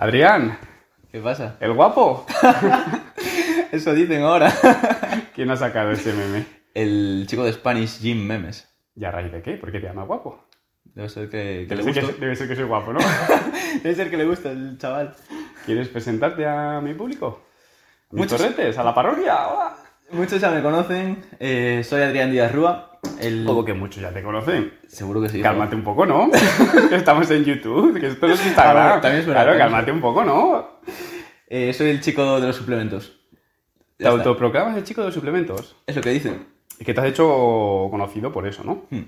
Adrián. ¿Qué pasa? El guapo. Eso dicen ahora. ¿Quién ha sacado ese meme? El chico de Spanish Jim Memes. ¿Y a raíz de qué? ¿Por qué te llama guapo? Debe ser que, le gusta. debe ser que soy guapo, ¿no? debe ser que le gusta el chaval. ¿Quieres presentarte a mi público? ¿A Muchos... ¿A la parroquia? Muchos ya me conocen. Eh, soy Adrián Díaz Rúa. El... Como que muchos ya te conocen. Seguro que sí. Cálmate un poco, ¿no? Estamos en YouTube, que esto es Instagram. claro, cálmate un poco, ¿no? Eh, soy el chico de los suplementos. ¿Te autoproclamas el chico de los suplementos? Es lo que dicen. Es que te has hecho conocido por eso, ¿no? Hmm.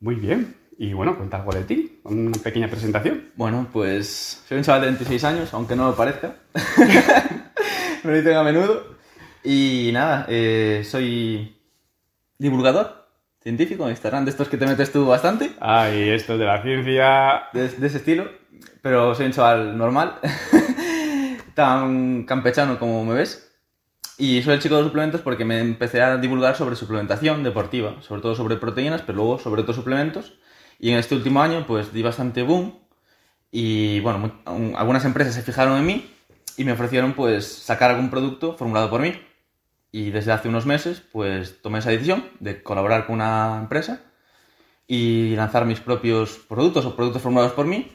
Muy bien. Y bueno, cuenta algo de ti, una pequeña presentación. Bueno, pues soy un chaval de 26 años, aunque no lo parezca. Me lo dicen a menudo. Y nada, eh, soy divulgador científico en Instagram, de estos que te metes tú bastante. Ah, y esto de la ciencia. De, ese estilo, pero sensual normal. Tan campechano como me ves. Y soy el chico de los suplementos porque me empecé a divulgar sobre suplementación deportiva, sobre todo sobre proteínas, pero luego sobre otros suplementos. Y en este último año pues di bastante boom y bueno, algunas empresas se fijaron en mí y me ofrecieron pues sacar algún producto formulado por mí. Y desde hace unos meses, pues tomé esa decisión de colaborar con una empresa y lanzar mis propios productos o productos formulados por mí.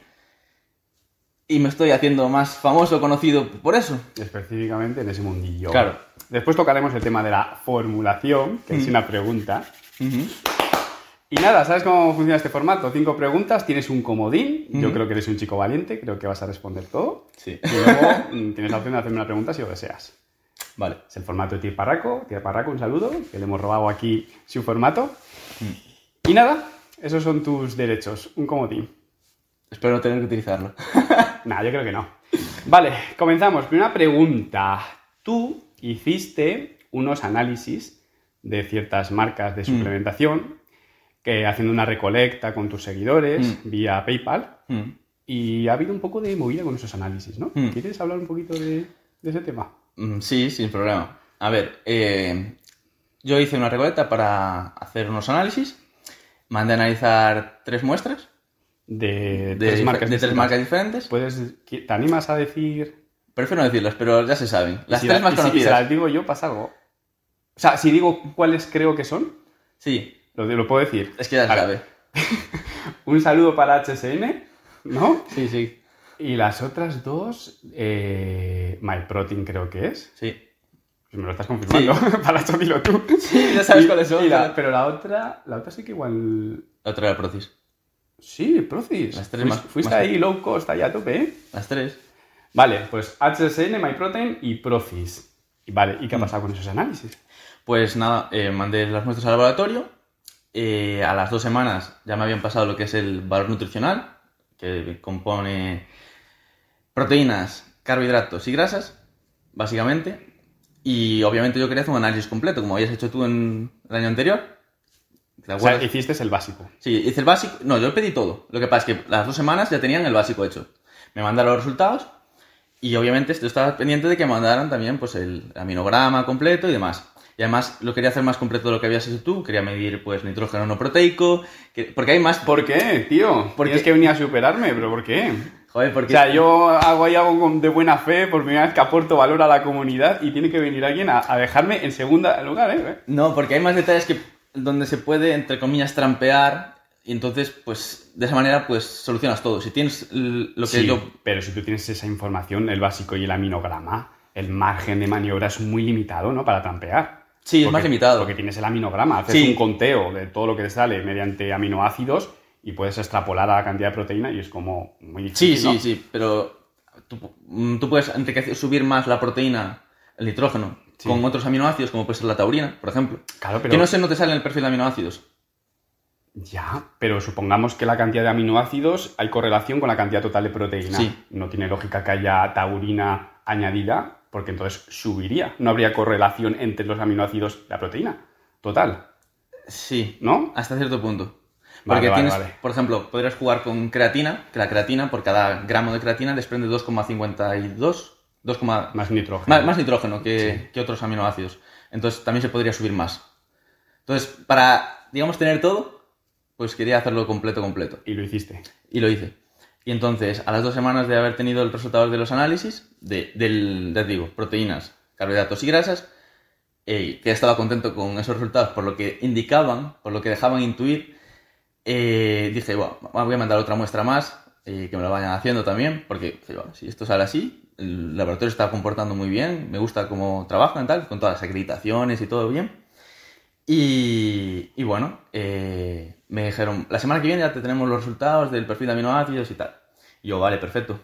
Y me estoy haciendo más famoso, conocido por eso. Específicamente en ese mundillo. Claro. Después tocaremos el tema de la formulación, que es una pregunta. Y nada, ¿sabes cómo funciona este formato? Cinco preguntas, tienes un comodín. Yo creo que eres un chico valiente, creo que vas a responder todo. Sí. Y luego mm, tienes la opción de hacerme una pregunta si lo deseas. Vale, es el formato de Tierparraco. Tierparraco, un saludo, que le hemos robado aquí su formato. Mm. Y nada, esos son tus derechos, un comodín. Espero no tener que utilizarlo. nada yo creo que no. Vale, comenzamos. Primera pregunta. Tú hiciste unos análisis de ciertas marcas de mm. suplementación, que haciendo una recolecta con tus seguidores mm. vía PayPal. Y ha habido un poco de movida con esos análisis, ¿no? ¿Quieres hablar un poquito de ese tema? Mm, sí, sin problema. A ver, eh, yo hice una recoleta para hacer unos análisis. Mandé a analizar tres muestras. De, tres, marcas, de tres diferentes. ¿Puedes, ¿Te animas a decir...? Prefiero no decirlas, pero ya se saben. Las tres más conocidas. Si, las digo yo, pasa algo. O sea, si digo cuáles creo que son... Sí. Lo, puedo decir. Es que ya se sabe. Un saludo para HSN, ¿no? Sí, sí. Y las otras dos, eh, MyProtein creo que es. Sí. Pues me lo estás confirmando, para eso dilo tú. Sí, ya sabes cuál es son. pero la otra, la otra sí que igual... La otra era Procis. Sí, Procis. Las tres Fuiste ahí loco, low cost, a tope, ¿eh? Las tres. Vale, pues HSN, MyProtein y Procis. Vale, ¿y qué ha mm. pasado con esos análisis? Pues nada, eh, mandé las muestras al laboratorio. Eh, a las dos semanas ya me habían pasado lo que es el valor nutricional, que compone proteínas, carbohidratos y grasas, básicamente. Y obviamente yo quería hacer un análisis completo, como habías hecho tú en el año anterior. o sea, hiciste el básico. Sí, hice el básico. No, yo pedí todo. Lo que pasa es que las dos semanas ya tenían el básico hecho. Me mandaron los resultados y obviamente yo estaba pendiente de que mandaran también pues, el aminograma completo y demás. Y además lo quería hacer más completo de lo que habías hecho tú. Quería medir, pues, nitrógeno no proteico. Porque hay más. ¿Por qué, tío? Porque... es que venía a superarme, pero ¿por qué? Oye, porque... O sea, yo hago ahí algo de buena fe, por primera vez que aporto valor a la comunidad y tiene que venir alguien a, dejarme en segundo lugar, ¿eh? No, porque hay más detalles que donde se puede, entre comillas, trampear y entonces, pues, de esa manera, pues, solucionas todo. Si tienes lo que sí, yo... pero si tú tienes esa información, el básico y el aminograma, el margen de maniobra es muy limitado, ¿no?, para trampear. Sí, es más limitado. Porque tienes el aminograma, haces un conteo de todo lo que te sale mediante aminoácidos y puedes extrapolar a la cantidad de proteína y es como muy difícil. Sí, sí, sí, pero tú, mm, puedes subir más la proteína, el nitrógeno, con otros aminoácidos, como puede ser la taurina, por ejemplo. Claro, pero... Que no se no te sale en el perfil de aminoácidos. Ya, pero supongamos que la cantidad de aminoácidos hay correlación con la cantidad total de proteína. Sí. No tiene lógica que haya taurina añadida, porque entonces subiría. No habría correlación entre los aminoácidos y la proteína. Total. Sí. ¿No? Hasta cierto punto. Porque tienes, por ejemplo, podrías jugar con creatina, que la creatina, por cada gramo de creatina, desprende 2,52. 2, más nitrógeno. Más, nitrógeno que, otros aminoácidos. Entonces también se podría subir más. Entonces, para, digamos, tener todo, pues quería hacerlo completo, completo. Y lo hiciste. Y lo hice. Y entonces, a las dos semanas de haber tenido el resultado de los análisis, de, del, de digo, proteínas, carbohidratos y grasas, eh, que estaba contento con esos resultados por lo que indicaban, por lo que dejaban intuir, eh, dije, bueno, voy a mandar otra muestra más, eh, que me lo vayan haciendo también, porque si esto sale así, el laboratorio está comportando muy bien, me gusta cómo trabajan, tal, con todas las acreditaciones y todo bien. Y, bueno, eh, me dijeron, la semana que viene ya te tenemos los resultados del perfil de aminoácidos y tal. Y yo, vale, perfecto.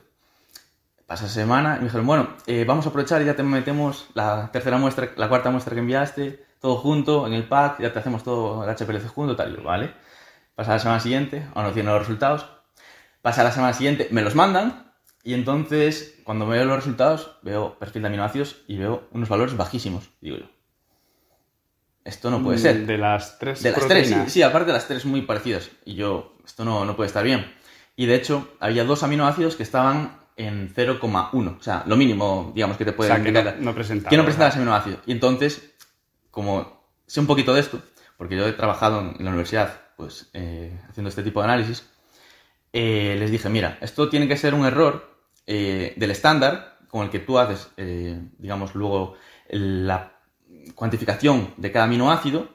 Pasa semana y me dijeron, bueno, vamos a aprovechar y ya te metemos la tercera muestra, la cuarta muestra que enviaste, todo junto en el pack, ya te hacemos todo el HPLC junto, tal. Y vale. Pasa la semana siguiente, aún no tienen los resultados. Pasa la semana siguiente, me los mandan. Y entonces, cuando veo los resultados, veo perfil de aminoácidos y veo unos valores bajísimos, digo yo. Esto no puede mm, ser. De las tres. De proteínas. tres, sí, aparte de las tres muy parecidas. Y yo, esto no, no puede estar bien. Y de hecho, había dos aminoácidos que estaban en 0,1. O sea, lo mínimo, digamos, que te puede o que no, no presentaba. Que no aminoácido. Y entonces, como sé un poquito de esto, porque yo he trabajado en la universidad pues, eh, haciendo este tipo de análisis, eh, les dije, mira, esto tiene que ser un error eh, del estándar con el que tú haces, digamos, luego la cuantificación de cada aminoácido,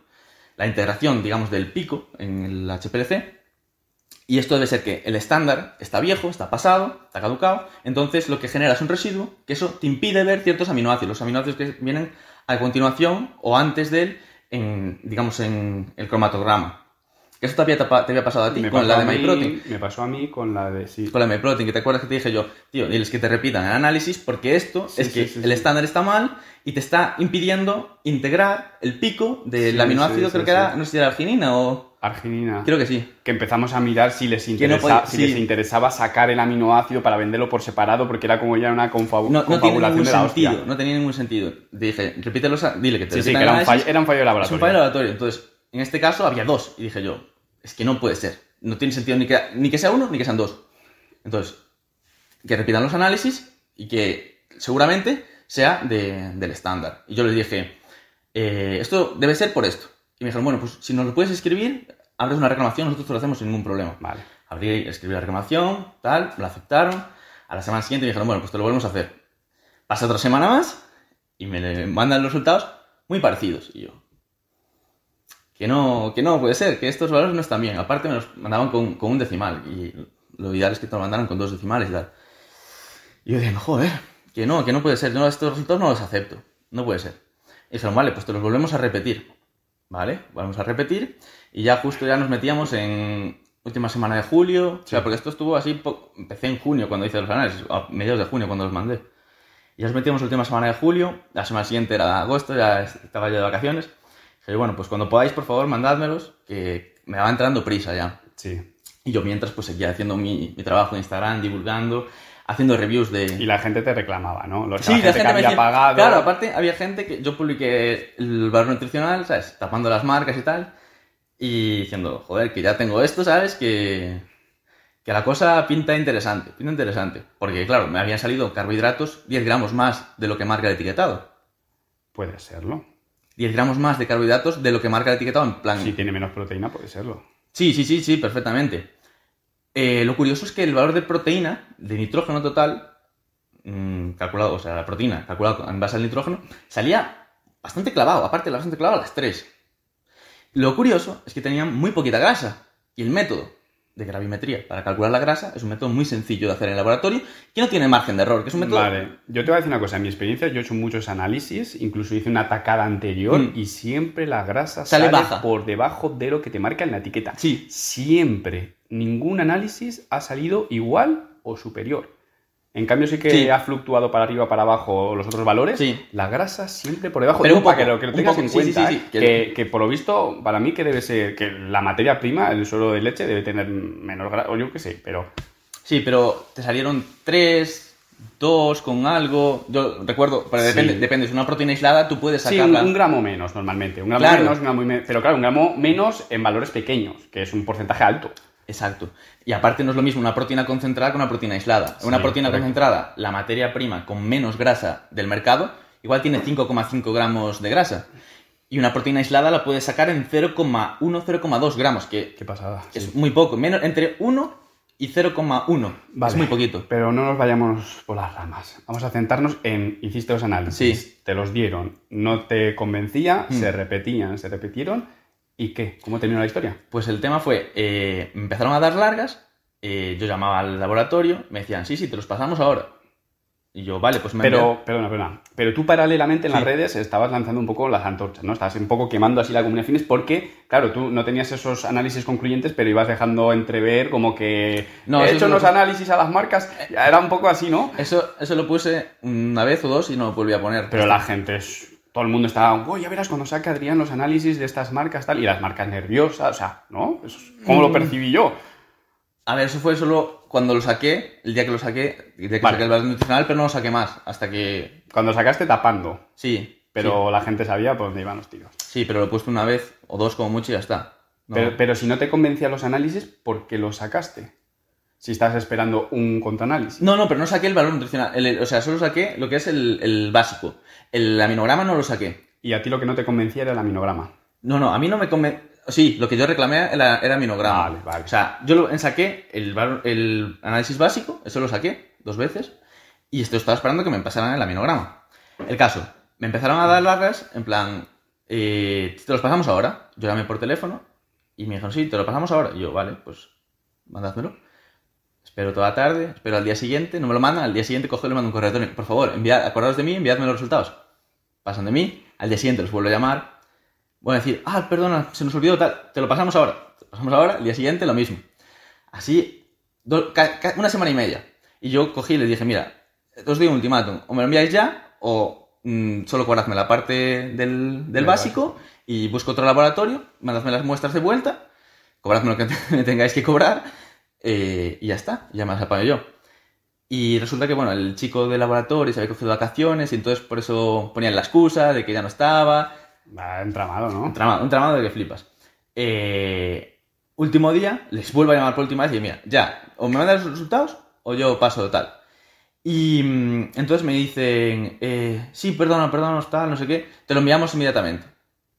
la integración, digamos, del pico en el HPLC, y esto debe ser que el estándar está viejo, está pasado, está caducado, entonces lo que genera es un residuo que eso te impide ver ciertos aminoácidos, los aminoácidos que vienen a continuación o antes de él digamos, en el cromatograma. ¿Eso te había, te había pasado a ti con la de MyProtein? Me pasó a mí con la de... Sí. Con la MyProtein, que te acuerdas que te dije yo, tío, diles que te repitan el análisis porque esto es que el estándar está mal y te está impidiendo integrar el pico del aminoácido, creo que era, no sé si era arginina o... Arginina. Creo que sí. Que empezamos a mirar si les, si les interesaba sacar el aminoácido para venderlo por separado porque era como ya una confabulación no, de la hostia. No tenía ningún sentido. Dije, repítelo, dile que te Sí, sí, que era un, fallo, era un fallo de laboratorio. Es un fallo de laboratorio, entonces en este caso había dos. Y dije yo, es que no puede ser. No tiene sentido ni que, ni que sea uno ni que sean dos. Entonces, que repitan los análisis y que seguramente sea del estándar. Y yo les dije, eh, esto debe ser por esto. Y me dijeron, bueno, pues si nos lo puedes escribir, abres una reclamación, nosotros te lo hacemos sin ningún problema. Vale. Abrí, escribí la reclamación, tal, me la aceptaron. A la semana siguiente me dijeron, bueno, pues te lo volvemos a hacer. Pasa otra semana más y me mandan los resultados muy parecidos. Y yo, que no, que no puede ser, que estos valores no están bien. Aparte me los mandaban con, con un decimal y lo ideal es que te lo mandaran con dos decimales y tal. Y yo dije, joder, que no, que no puede ser, no, estos resultados no los acepto, no puede ser. Y dijeron, vale, pues te los volvemos a repetir, ¿vale? Vamos a repetir y ya justo ya nos metíamos en última semana de julio, o sea, porque esto estuvo así, empecé en junio cuando hice los análisis, a mediados de junio cuando los mandé. Y ya nos metíamos última semana de julio, la semana siguiente era agosto, ya estaba yo de vacaciones. Pero eh, bueno, pues cuando podáis, por favor, mandádmelos, que me va entrando prisa ya. Sí. Y yo mientras, pues seguía haciendo mi, mi trabajo en Instagram, divulgando, haciendo reviews de... Y la gente te reclamaba, ¿no? Los sí, la gente, la gente que había pagado... Claro, aparte había gente que yo publiqué el valor nutricional, ¿sabes? Tapando las marcas y tal, y diciendo, joder, que ya tengo esto, ¿sabes? Que, que la cosa pinta interesante, pinta interesante. Porque, claro, me habían salido carbohidratos 10 gramos más de lo que marca el etiquetado. Puede serlo. 10 gramos más de carbohidratos de lo que marca el etiquetado en plan. Si tiene menos proteína, puede serlo. Sí, sí, sí, sí, perfectamente. Eh, lo curioso es que el valor de proteína, de nitrógeno total, mm, calculado, o sea, la proteína calculada en base al nitrógeno, salía bastante clavado, aparte bastante clavado a las 3. Lo curioso es que tenían muy poquita grasa y el método de gravimetría para calcular la grasa es un método muy sencillo de hacer en el laboratorio que no tiene margen de error, que es un método... Vale, yo te voy a decir una cosa, en mi experiencia yo he hecho muchos análisis, incluso hice una tacada anterior mm. y siempre la grasa sale, por debajo de lo que te marca en la etiqueta. Sí. Siempre, ningún análisis ha salido igual o superior. En cambio, sí que ha fluctuado para arriba, para abajo los otros valores. Sí. La grasa siempre por debajo. Pero un poco, para que lo, que tengas en cuenta. que, por lo visto, para mí que debe ser que la materia prima, el suelo de leche, debe tener menor grasa. O yo qué sé, pero. Sí, pero te salieron tres, dos con algo. Yo recuerdo, depende, depende. una proteína aislada, tú puedes sacarla. Un, un, gramo menos normalmente. Un gramo menos, un gramo Pero claro, un gramo menos en valores pequeños, que es un porcentaje alto. Exacto. Y aparte no es lo mismo una proteína concentrada que una proteína aislada. una proteína concentrada, la materia prima con menos grasa del mercado, igual tiene 5,5 gramos de grasa. Y una proteína aislada la puedes sacar en 0,1-0,2 gramos, que Qué pasada, es muy poco. Menos, entre 1 y 0,1. es muy poquito. Pero no nos vayamos por las ramas. Vamos a centrarnos en. Hiciste los análisis. Sí. Te los dieron. No te convencía. Mm. Se repetían, se repitieron. ¿Y qué? ¿Cómo terminó la historia? Pues el tema fue, eh, empezaron a dar largas, eh, yo llamaba al laboratorio, me decían, sí, sí, te los pasamos ahora. Y yo, vale, pues me... Pero, perdona, perdona. Pero tú paralelamente en las redes estabas lanzando un poco las antorchas, ¿no? Estabas un poco quemando así la comunidad fines porque, claro, tú no tenías esos análisis concluyentes, pero ibas dejando entrever como que... No, he hecho unos análisis a las marcas, era un poco así, ¿no? Eso, eso lo puse una vez o dos y no lo volví a poner. Pero la gente es todo el mundo estaba, oh, ya verás cuando saca Adrián los análisis de estas marcas, tal, y las marcas nerviosas, o sea, ¿no? ¿Cómo lo mm. percibí yo? A ver, eso fue solo cuando lo saqué, el día que lo saqué, y de que vale. el valor nutricional, pero no lo saqué más, hasta que... Cuando sacaste tapando. Sí. Pero la gente sabía por dónde iban los tiros. Sí, pero lo he puesto una vez o dos como mucho y ya está. Pero, si no te convencía los análisis, ¿por qué los sacaste? Si estás esperando un contraanálisis. No, no, pero no saqué el valor nutricional. o sea, solo saqué lo que es el, el básico. El aminograma no lo saqué. ¿Y a ti lo que no te convencía era el aminograma? No, no, a mí no me convencía. Sí, lo que yo reclamé era, el aminograma. Ah, vale, vale. O sea, yo lo, saqué el, el análisis básico, eso lo saqué dos veces, y esto estaba esperando que me pasaran el aminograma. El caso, me empezaron a dar largas, en plan, eh, te los pasamos ahora. Yo llamé por teléfono y me dijeron, sí, te lo pasamos ahora. Y yo, vale, pues mandádmelo. Espero toda la tarde, espero al día siguiente, no me lo mandan, al día siguiente cojo y le mando un correo electrónico. Por favor, enviad, acordaos de mí, enviadme los resultados. Pasan de mí, al día siguiente los vuelvo a llamar. Voy a decir, ah, perdona, se nos olvidó tal, te lo pasamos ahora. pasamos ahora, al día siguiente lo mismo. Así, una semana y media. Y yo cogí y les dije, mira, os doy un ultimátum, o me lo enviáis ya, o mm, solo cobradme la parte del, básico y busco otro laboratorio, mandadme las muestras de vuelta, cobradme lo que tengáis que cobrar eh, y ya está, ya me las apaño yo. Y resulta que, bueno, el chico del laboratorio se había cogido vacaciones y entonces por eso ponían la excusa de que ya no estaba. Un entramado, ¿no? un tramado de que flipas. Eh, último día, les vuelvo a llamar por última vez y mira, ya, o me mandan los resultados o yo paso tal. Y mm, entonces me dicen, eh, sí, perdona, perdona, está no sé qué, te lo enviamos inmediatamente.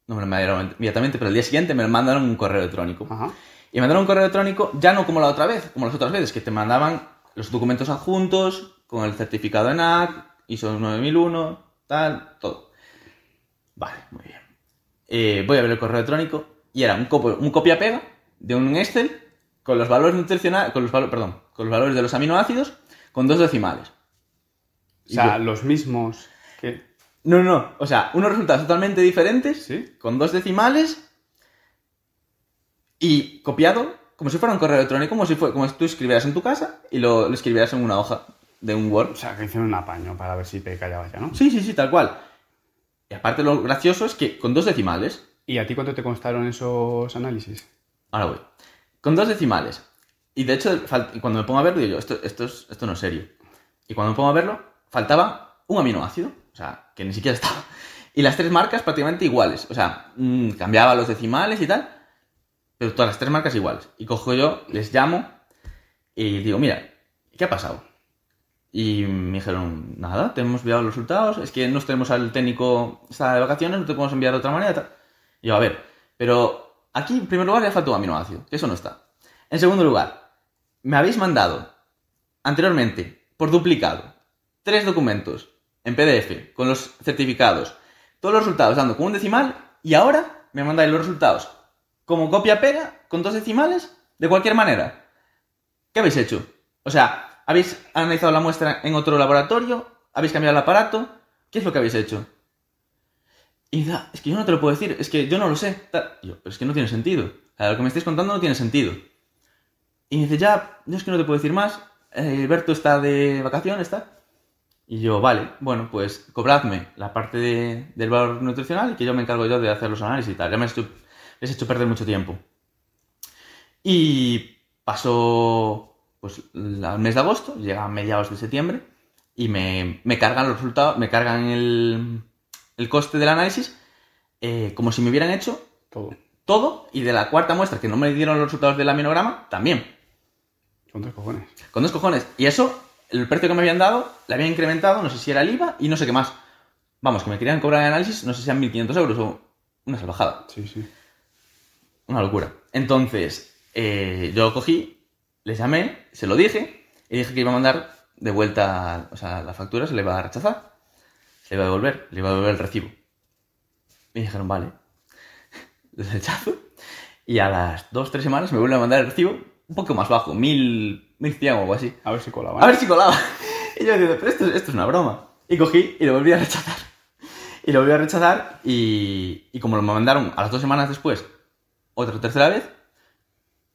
No me lo enviaron inmediatamente, pero el día siguiente me lo mandaron un correo electrónico. Ajá. Y me mandaron un correo electrónico, ya no como la otra vez, como las otras veces, que te mandaban los documentos adjuntos, con el certificado ENAC, ISO 9001, tal, todo. Vale, muy bien. Eh, voy a ver el correo electrónico y era un, un copia-pega de un Excel con los valores nutricionales, con los, perdón, con los valores de los aminoácidos con dos decimales. O sea, los mismos que... No, no, o sea, unos resultados totalmente diferentes, con dos decimales y copiado como si fuera un correo electrónico, como si, como tú escribieras en tu casa y lo, escribieras en una hoja de un Word. O sea, que hicieron un apaño para ver si te callabas ya, ¿no? Sí, sí, sí, tal cual. Y aparte lo gracioso es que con dos decimales... ¿Y a ti cuánto te constaron esos análisis? Ahora voy. Con dos decimales. Y de hecho, cuando me pongo a verlo, digo yo, esto, esto, esto no es serio. Y cuando me pongo a verlo, faltaba un aminoácido, o sea, que ni siquiera estaba. Y las tres marcas prácticamente iguales. O sea, mm, cambiaba los decimales y tal, pero todas las tres marcas iguales. Y cojo yo, les llamo y digo, mira, ¿qué ha pasado? Y me dijeron, nada, tenemos hemos enviado los resultados, es que nos tenemos al técnico, está de vacaciones, no te podemos enviar de otra manera. Y yo, a ver, pero aquí en primer lugar ha faltado aminoácido, que eso no está. En segundo lugar, me habéis mandado anteriormente, por duplicado, tres documentos en PDF con los certificados, todos los resultados dando con un decimal y ahora me mandáis los resultados como copia-pega con dos decimales de cualquier manera. ¿Qué habéis hecho? O sea, ¿habéis analizado la muestra en otro laboratorio? ¿Habéis cambiado el aparato? ¿Qué es lo que habéis hecho? Y dice, es que yo no te lo puedo decir, es que yo no lo sé. Yo, pero es que no tiene sentido. lo que me estáis contando no tiene sentido. Y dice, ya, yo es que no te puedo decir más. Eh, Alberto está de vacaciones, está. Y yo, vale, bueno, pues cobradme la parte del valor nutricional que yo me encargo yo de hacer los análisis y tal. Ya me estoy les he hecho perder mucho tiempo. Y pasó pues mes de agosto, llega a mediados de septiembre, y me, cargan los resultados, me cargan el, coste del análisis, eh, como si me hubieran hecho todo. todo, y de la cuarta muestra que no me dieron los resultados del aminograma, también. Con dos cojones. Con dos cojones. Y eso, el precio que me habían dado, le habían incrementado, no sé si era el IVA y no sé qué más. Vamos, que me querían cobrar el análisis, no sé si eran 1.500 euros o una salvajada. Sí, sí. Una locura. Entonces, eh, yo cogí, le llamé, se lo dije, y dije que iba a mandar de vuelta, o sea, la factura se le iba a rechazar, se le iba a devolver, le iba a devolver el recibo. me dijeron, vale, le rechazo. Y a las dos, tres semanas me vuelven a mandar el recibo un poco más bajo, mil, mil o algo así. A ver si colaba. A ¿eh? ver si colaba. Y yo diciendo, pero esto, esto es una broma. Y cogí y lo volví a rechazar. Y lo volví a rechazar y, y como lo mandaron a las dos semanas después otra tercera vez,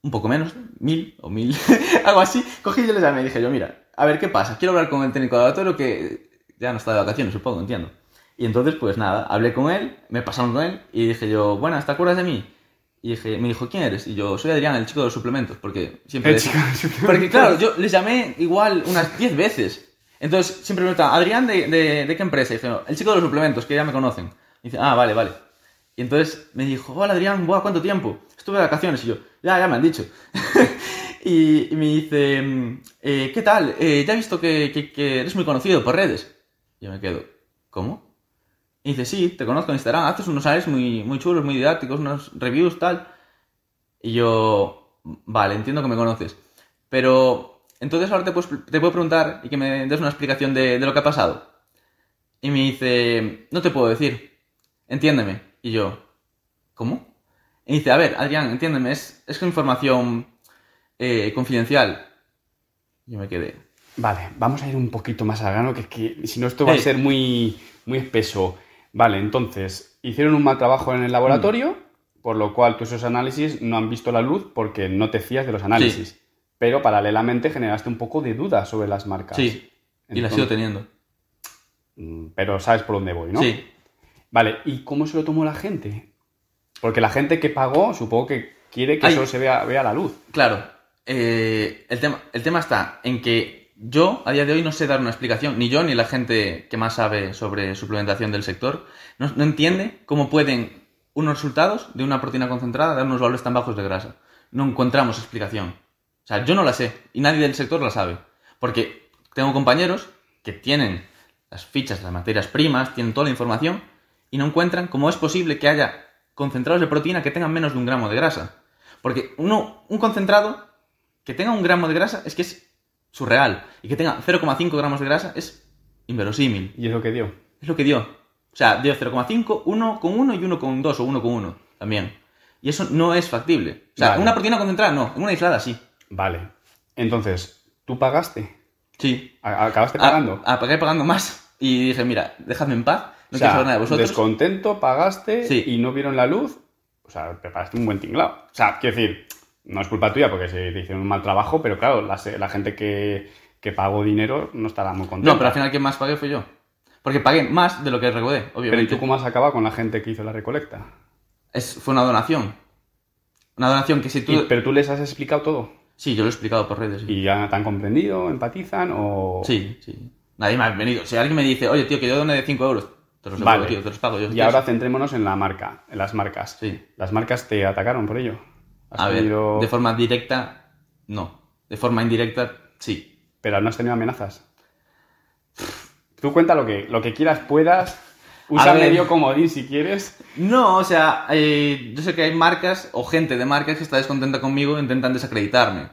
un poco menos, mil o mil, algo así, cogí y yo le llamé dije yo, mira, a ver qué pasa, quiero hablar con el técnico de laboratorio que ya no está de vacaciones, supongo, entiendo. Y entonces, pues nada, hablé con él, me pasaron con él y dije yo, bueno, ¿te acuerdas de mí? Y dije, me dijo, ¿quién eres? Y yo, soy Adrián, el chico de los suplementos, porque siempre... El chico de los suplementos. Porque claro, yo les llamé igual unas diez veces. Entonces siempre me preguntaba, Adrián, de, qué empresa? Y dije, el chico de los suplementos, que ya me conocen. Y dice, ah, vale, vale. Y entonces me dijo, hola Adrián, ¿cuánto tiempo? Estuve de vacaciones y yo, ya, ya me han dicho. y, me dice, eh, ¿qué tal? Eh, ya he visto que, eres muy conocido por redes. Y yo me quedo, ¿cómo? Y dice, sí, te conozco en Instagram, haces unos aires muy, muy chulos, muy didácticos, unos reviews, tal. Y yo, vale, entiendo que me conoces. Pero entonces ahora te, puedo preguntar y que me des una explicación de lo que ha pasado. Y me dice, no te puedo decir, entiéndeme. Y yo, ¿cómo? Y dice, a ver, Adrián, entiéndeme, es, es información eh, confidencial. Yo me quedé. Vale, vamos a ir un poquito más al grano, que, es que si no esto va a ser muy, muy espeso. Vale, entonces, hicieron un mal trabajo en el mm. laboratorio, por lo cual tus esos análisis no han visto la luz porque no te fías de los análisis. Pero paralelamente generaste un poco de duda sobre las marcas. Sí, y la sigo teniendo. Mm, pero sabes por dónde voy, ¿no? Sí, Vale, ¿y cómo se lo tomó la gente? Porque la gente que pagó, supongo que quiere que eso se vea, vea la luz. Claro. Eh, el, tema, el tema está en que yo a día de hoy no sé dar una explicación, ni yo ni la gente que más sabe sobre suplementación del sector, no, no entiende cómo pueden unos resultados de una proteína concentrada dar unos valores tan bajos de grasa. No encontramos explicación. O sea, yo no la sé y nadie del sector la sabe. Porque tengo compañeros que tienen las fichas, las materias primas, tienen toda la información, y no encuentran cómo es posible que haya concentrados de proteína que tengan menos de un gramo de grasa. Porque uno, un concentrado que tenga un gramo de grasa es que es surreal. Y que tenga 0,5 gramos de grasa es inverosímil. ¿Y es lo que dio? Es lo que dio. O sea, dio 0,5, 1 con y 1,2 con o 1,1 con también. Y eso no es factible. O sea, una proteína concentrada no, una aislada sí. Vale. Entonces, ¿tú pagaste? Sí. ¿Acabaste ah, pagando? A, ah, pagando más. Y dije, mira, déjame en paz, o sea, Descontento, pagaste y no vieron la luz. O sea, preparaste un buen tinglado. O sea, quiero decir, no es culpa tuya porque se te hicieron un mal trabajo, pero claro, la, gente que, que pagó dinero no estará muy contenta. No, pero al final quien más pagué fue yo. Porque pagué más de lo que recogí, obviamente. Pero ¿y tú cómo has acabado con la gente que hizo la recolecta? Es, fue una donación. Una donación que si tú... pero tú les has explicado todo. Sí, yo lo he explicado por redes. ¿Y ya te han comprendido? ¿Empatizan? o...? Sí, sí. Nadie me ha venido. Si alguien me dice, oye, tío, que yo doné de 5 euros, te los, vale. Y ahora centrémonos en la marca, en las marcas. Sí. ¿Las marcas te atacaron por ello? A de forma directa, no. De forma indirecta, sí. Pero no has tenido amenazas. Tú cuenta lo que, lo que quieras, puedas. Usa medio comodín si quieres. No, o sea, eh, yo sé que hay marcas o gente de marcas que está descontenta conmigo e intentan desacreditarme.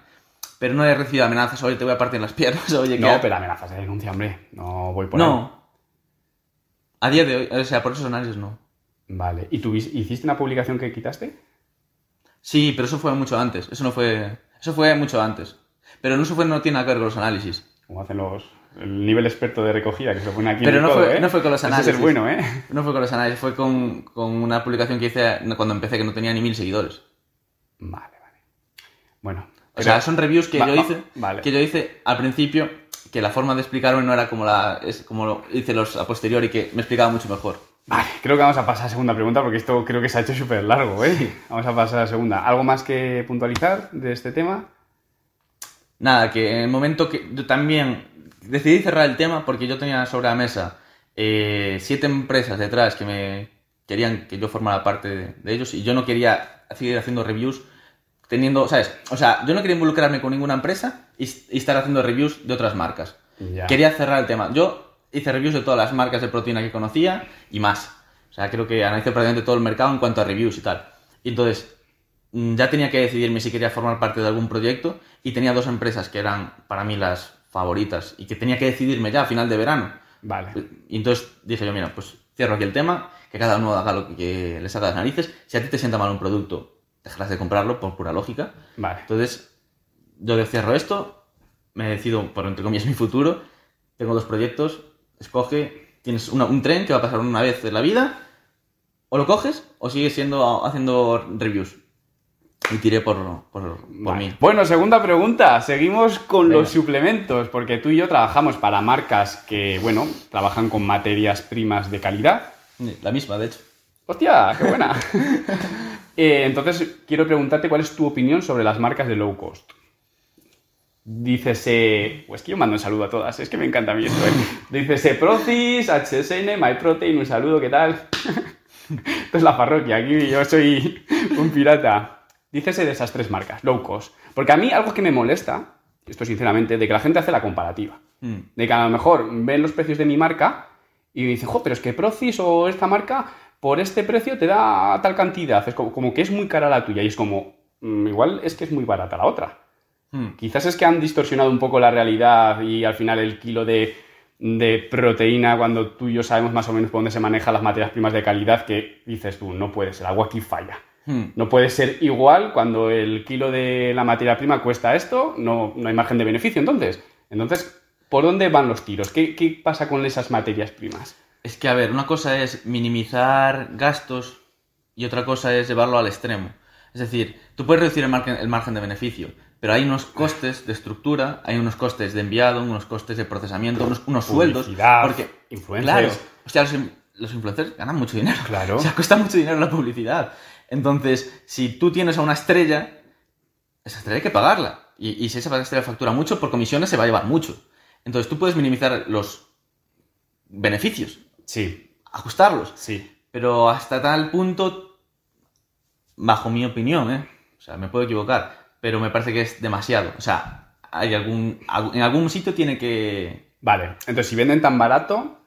Pero no he recibido amenazas, oye, te voy a partir las piernas, oye, No, pero amenazas de denuncia, hombre. No voy por No, a día de hoy, o sea, por esos análisis no. Vale. ¿Y tú hiciste una publicación que quitaste? Sí, pero eso fue mucho antes. Eso no fue. Eso fue mucho antes. Pero no, no tiene nada que ver con los análisis. Como hacen los. El nivel experto de recogida que se pone aquí. Pero en no, fue, ¿eh? no fue con los análisis. es bueno, ¿eh? No fue con los análisis, fue con, una publicación que hice cuando empecé que no tenía ni mil seguidores. Vale, vale. Bueno. O sea, son reviews que, yo, hice, que yo hice al principio que la forma de explicarme no era como la es como lo hice los a posteriori que me explicaba mucho mejor. Vale, creo que vamos a pasar a segunda pregunta porque esto creo que se ha hecho súper largo, ¿eh? Vamos a pasar a segunda. ¿Algo más que puntualizar de este tema? Nada, que en el momento que yo también decidí cerrar el tema porque yo tenía sobre la mesa eh, siete empresas detrás que me querían que yo formara parte de, de ellos y yo no quería seguir haciendo reviews teniendo, ¿sabes? O sea, yo no quería involucrarme con ninguna empresa y, estar haciendo reviews de otras marcas. Quería cerrar el tema. Yo hice reviews de todas las marcas de proteína que conocía y más. O sea, creo que analicé prácticamente todo el mercado en cuanto a reviews y tal. Y entonces, mm, ya tenía que decidirme si quería formar parte de algún proyecto y tenía dos empresas que eran para mí las favoritas y que tenía que decidirme ya a final de verano. Vale. Y entonces dije yo, mira, pues cierro aquí el tema, que cada uno haga lo que le haga las narices. Si a ti te sienta mal un producto, dejarás de comprarlo por pura lógica. Vale. Entonces yo cierro esto, me decido por, entre comillas, mi futuro, tengo dos proyectos, escoge, tienes un tren que va a pasar una vez en la vida, o lo coges o sigues siendo, haciendo reviews. Y tiré por, por, mí. Bueno, segunda pregunta. Seguimos con los suplementos, porque tú y yo trabajamos para marcas que, bueno, trabajan con materias primas de calidad. La misma, de hecho. ¡Hostia! ¡Qué buena! Eh, entonces, quiero preguntarte cuál es tu opinión sobre las marcas de low cost dícese, pues que yo mando un saludo a todas, es que me encanta a mí esto, ¿eh? dícese Procis, HSN, MyProtein, un saludo, ¿qué tal? esto es la parroquia, aquí yo soy un pirata. Dícese de esas tres marcas, low cost. Porque a mí algo que me molesta, esto sinceramente, de que la gente hace la comparativa. Mm. De que a lo mejor ven los precios de mi marca y dicen, pero es que Procis o esta marca por este precio te da tal cantidad. Es como, como que es muy cara la tuya y es como, mm, igual es que es muy barata la otra. Hmm. Quizás es que han distorsionado un poco la realidad y al final el kilo de, proteína, cuando tú y yo sabemos más o menos por dónde se manejan las materias primas de calidad, que dices tú, no puede ser, agua aquí falla. Hmm. No puede ser igual cuando el kilo de la materia prima cuesta esto, no, hay margen de beneficio entonces. Entonces, ¿por dónde van los tiros? ¿Qué, pasa con esas materias primas? Es que, a ver, una cosa es minimizar gastos y otra cosa es llevarlo al extremo. Es decir, tú puedes reducir el margen de beneficio, pero hay unos costes de estructura, hay unos costes de enviado, unos costes de procesamiento, unos, unos sueldos. Porque, Claro, o sea, los, influencers ganan mucho dinero. Claro. O sea, cuesta mucho dinero la publicidad. Entonces, si tú tienes a una estrella, esa estrella hay que pagarla. Y, y si esa estrella factura mucho, por comisiones se va a llevar mucho. Entonces, tú puedes minimizar los beneficios. Sí. Ajustarlos. Sí. Pero hasta tal punto, bajo mi opinión, ¿eh? o sea, me puedo equivocar, pero me parece que es demasiado. O sea, hay algún, en algún sitio tiene que... Vale, entonces si venden tan barato,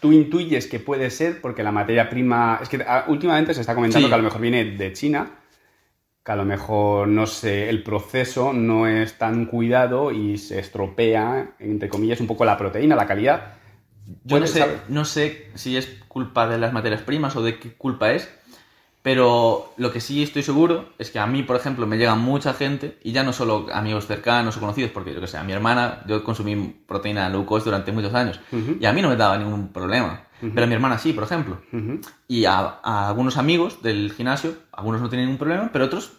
tú intuyes que puede ser porque la materia prima... Es que ah, últimamente se está comentando que a lo mejor viene de China, que a lo mejor, no sé, el proceso no es tan cuidado y se estropea, entre comillas, un poco la proteína, la calidad. Yo no sé, no sé si es culpa de las materias primas o de qué culpa es, pero lo que sí estoy seguro es que a mí, por ejemplo, me llega mucha gente, y ya no solo amigos cercanos o conocidos, porque yo que sé, a mi hermana, yo consumí proteína low cost durante muchos años, y a mí no me daba ningún problema. Pero a mi hermana sí, por ejemplo. Y a, algunos amigos del gimnasio, algunos no tienen ningún problema, pero otros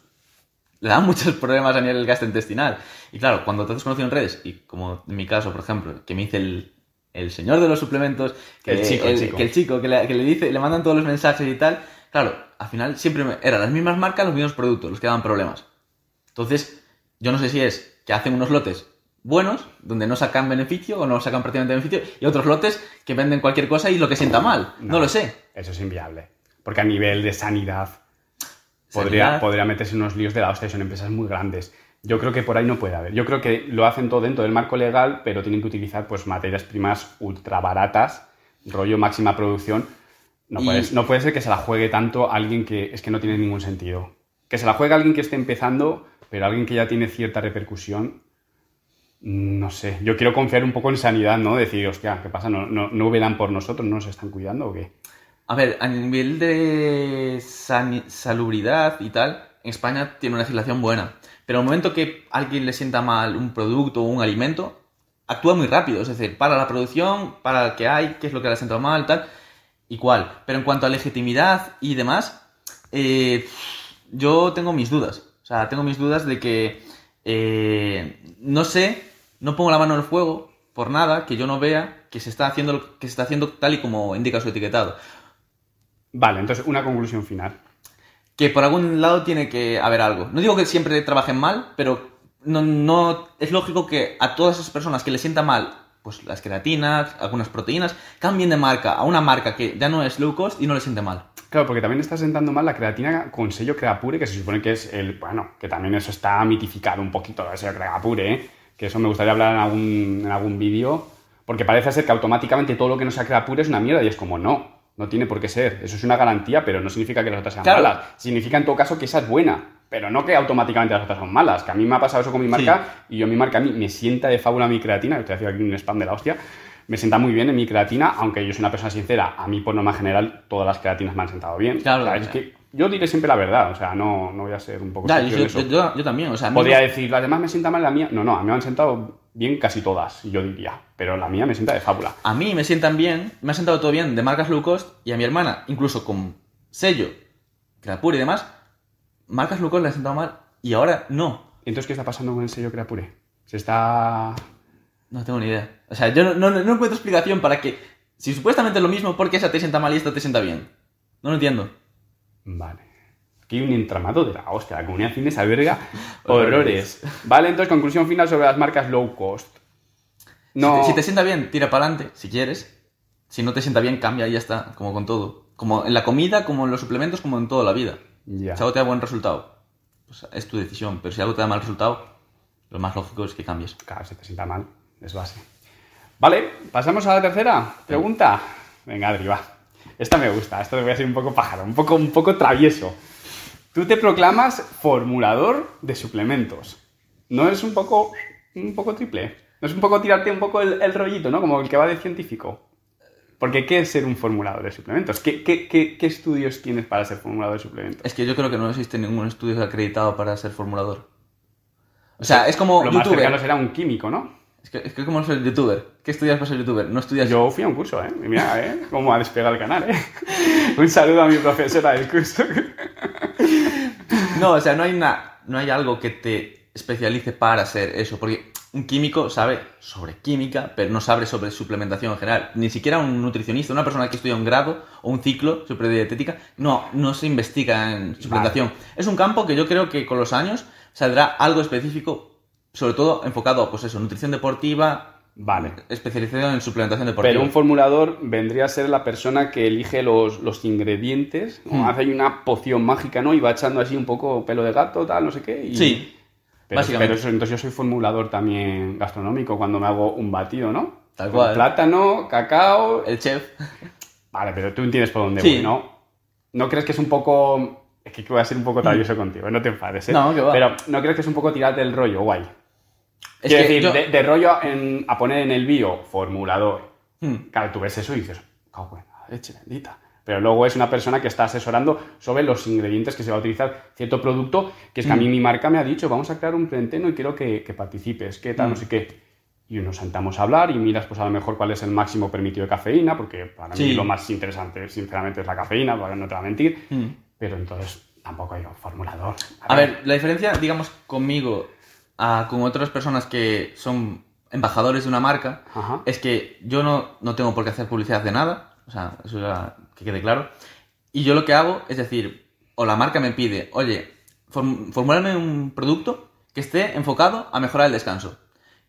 le dan muchos problemas a nivel gastrointestinal. Y claro, cuando te haces en redes, y como en mi caso, por ejemplo, que me dice el, señor de los suplementos, que el chico, Que le, dice, le mandan todos los mensajes y tal, claro, al final siempre eran las mismas marcas, los mismos productos, los que daban problemas. Entonces, yo no sé si es que hacen unos lotes buenos, donde no sacan beneficio o no sacan prácticamente beneficio, y otros lotes que venden cualquier cosa y lo que sienta mal. No, lo sé. Eso es inviable. Porque a nivel de sanidad, Podría, meterse en unos líos de la hostia, son empresas muy grandes. Yo creo que por ahí no puede haber. Yo creo que lo hacen todo dentro del marco legal, pero tienen que utilizar pues materias primas ultra baratas, rollo máxima producción, no, no puede ser que se la juegue tanto a alguien que es que no tiene ningún sentido. Que se la juegue alguien que esté empezando, pero alguien que ya tiene cierta repercusión, mm, no sé. Yo quiero confiar un poco en sanidad, ¿no? Decir, hostia, ¿qué pasa? ¿No, no, no velan por nosotros? ¿No nos están cuidando o qué? A ver, a nivel de salubridad y tal, en España tiene una legislación buena. Pero al momento que alguien le sienta mal un producto o un alimento, actúa muy rápido. Es decir, para la producción, para el que hay, qué es lo que le ha sentado mal, tal igual. Pero en cuanto a legitimidad y demás, eh, yo tengo mis dudas. O sea, tengo mis dudas de que eh, no sé, no pongo la mano en el fuego por nada que yo no vea que se está haciendo, que se está haciendo tal y como indica su etiquetado. Vale, entonces una conclusión final. Que por algún lado tiene que haber algo. No digo que siempre trabajen mal, pero no, es lógico que a todas esas personas que le sienta mal pues las creatinas, algunas proteínas, cambien de marca a una marca que ya no es low cost y no le siente mal. Claro, porque también está sentando mal la creatina con sello Creapure, que se supone que es el, bueno, que también eso está mitificado un poquito, el sello Creapure, ¿eh? que eso me gustaría hablar en algún, en vídeo, porque parece ser que automáticamente todo lo que no sea Creapure es una mierda y es como, no, no tiene por qué ser, eso es una garantía, pero no significa que las otras sean malas, significa en todo caso que esa es buena. Pero no que automáticamente las otras son malas, que a mí me ha pasado eso con mi marca y yo mi marca a mí me sienta de fábula mi creatina, estoy haciendo aquí un spam de la hostia, me sienta muy bien en mi creatina, aunque yo soy una persona sincera, a mí por norma general todas las creatinas me han sentado bien. Claro, es que yo diré siempre la verdad, o sea, no, voy a ser un poco... yo, también, o sea... Podría decir, las demás me sienta mal la mía, no, no, a mí me han sentado bien casi todas, yo diría, pero la mía me sienta de fábula. A mí me sientan bien, me ha sentado todo bien de marcas low cost y a mi hermana, incluso con sello, Creapure y demás marcas cost le han sentado mal y ahora no. Entonces, ¿qué está pasando con el sello Creapure? Se está... No tengo ni idea. O sea, yo no, encuentro explicación para que... Si supuestamente es lo mismo, ¿por qué esa te sienta mal y esta te sienta bien? No lo entiendo. Vale. Aquí hay un entramado de la hostia. La comunidad se verga. horrores. Vale, entonces, conclusión final sobre las marcas low cost. No... si te sienta bien, tira para adelante, si quieres. Si no te sienta bien, cambia y ya está, como con todo. Como en la comida, como en los suplementos, como en toda la vida. Si algo te da buen resultado, pues es tu decisión, pero si algo te da mal resultado, lo más lógico es que cambies. Claro, si te sienta mal, es base. Vale, pasamos a la tercera pregunta. Venga, arriba. Esta me gusta, esta voy a ser un poco pájaro, un poco, un poco travieso. Tú te proclamas formulador de suplementos. ¿No es un poco, un poco triple? ¿No es un poco tirarte un poco el, el rollito, ¿no? Como el que va de científico. Porque ¿qué es ser un formulador de suplementos? ¿Qué, qué, estudios tienes para ser formulador de suplementos? Es que yo creo que no existe ningún estudio acreditado para ser formulador. O sea, es como Lo más cercano será un químico, ¿no? Es que, es como ser youtuber. ¿Qué estudias para ser youtuber? No estudias... Yo fui a un curso, ¿eh? Mira, ¿eh? Cómo ha despegado el canal, ¿eh? un saludo a mi profesora del curso. no, o sea, no hay, nada, no hay algo que te especialice para ser eso. Porque un químico sabe sobre química, pero no sabe sobre suplementación en general. Ni siquiera un nutricionista, una persona que estudia un grado o un ciclo sobre dietética, no, no se investiga en suplementación. Es un campo que yo creo que con los años saldrá algo específico, sobre todo enfocado a pues eso, nutrición deportiva. Vale. Especializado en suplementación deportiva. Pero un formulador vendría a ser la persona que elige los, ingredientes, hmm. hace hace una poción mágica, ¿no? Y va echando así un poco pelo de gato, tal, no sé qué. Sí, pero, entonces yo soy formulador también gastronómico cuando me hago un batido, ¿no? Tal cual. plátano, cacao. El chef. Vale, pero tú entiendes por dónde voy, ¿no? ¿No crees que es un poco. Es que voy a ser un poco mm. travieso contigo, no te enfades, ¿eh? No, que va. Pero ¿no crees que es un poco tirar del rollo, guay? Es Quiero decir, de, rollo a poner en el bio, formulador. Hmm. Claro, tú ves eso y dices, cago leche bendita pero luego es una persona que está asesorando sobre los ingredientes que se va a utilizar cierto producto, que es que a mí mm. mi marca me ha dicho, vamos a crear un plenteno y quiero que, que participes, qué tal, no mm. sé qué. Y nos sentamos a hablar y miras pues a lo mejor cuál es el máximo permitido de cafeína, porque para mí lo más interesante sinceramente es la cafeína, para no te voy a mentir, mm. pero entonces tampoco hay un formulador. A, ver. la diferencia, digamos, conmigo, a, ah, con otras personas que son embajadores de una marca, es que yo no, no tengo por qué hacer publicidad de nada o sea, eso ya que quede claro. Y yo lo que hago es decir, o la marca me pide, oye, form un producto que esté enfocado a mejorar el descanso.